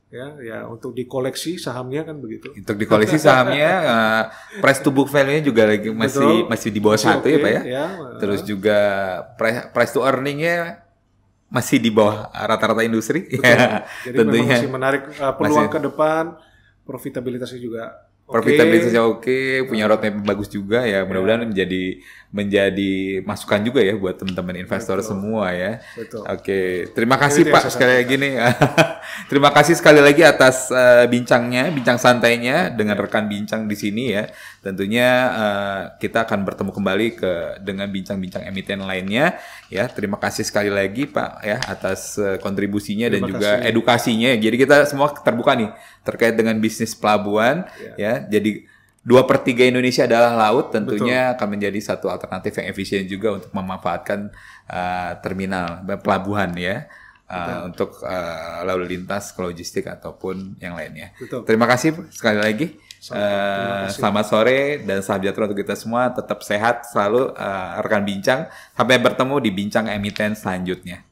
ya ya untuk dikoleksi sahamnya kan begitu untuk dikoleksi sahamnya uh, price to book value-nya juga lagi masih Betul. masih di bawah satu okay, ya pak ya, ya terus juga price, price to earning-nya masih di bawah rata-rata industri Betul. ya, jadi tentunya masih menarik uh, peluang masih, ke depan profitabilitasnya juga profitabilitasnya oke, okay, punya roadmap bagus juga ya. Mudah-mudahan ya. menjadi menjadi masukan juga ya buat teman-teman investor Betul. semua ya. Betul. Oke, terima kasih Jadi Pak sekali lagi nih. terima kasih sekali lagi atas uh, bincangnya, bincang santainya dengan ya. rekan bincang di sini ya. Tentunya uh, kita akan bertemu kembali ke dengan bincang-bincang emiten lainnya ya. Terima kasih sekali lagi Pak ya atas uh, kontribusinya terima dan juga edukasinya. Jadi kita semua terbuka nih terkait dengan bisnis pelabuhan ya. ya. Jadi dua per tiga Indonesia adalah laut, tentunya Betul. akan menjadi satu alternatif yang efisien juga untuk memanfaatkan uh, terminal eh, pelabuhan ya. Uh, untuk uh, lalu lintas, logistik ataupun yang lainnya. Betul. Terima kasih sekali lagi. Selamat, uh, selamat sore dan salam sahabat untuk kita semua tetap sehat selalu uh, rekan bincang sampai bertemu di bincang emiten selanjutnya.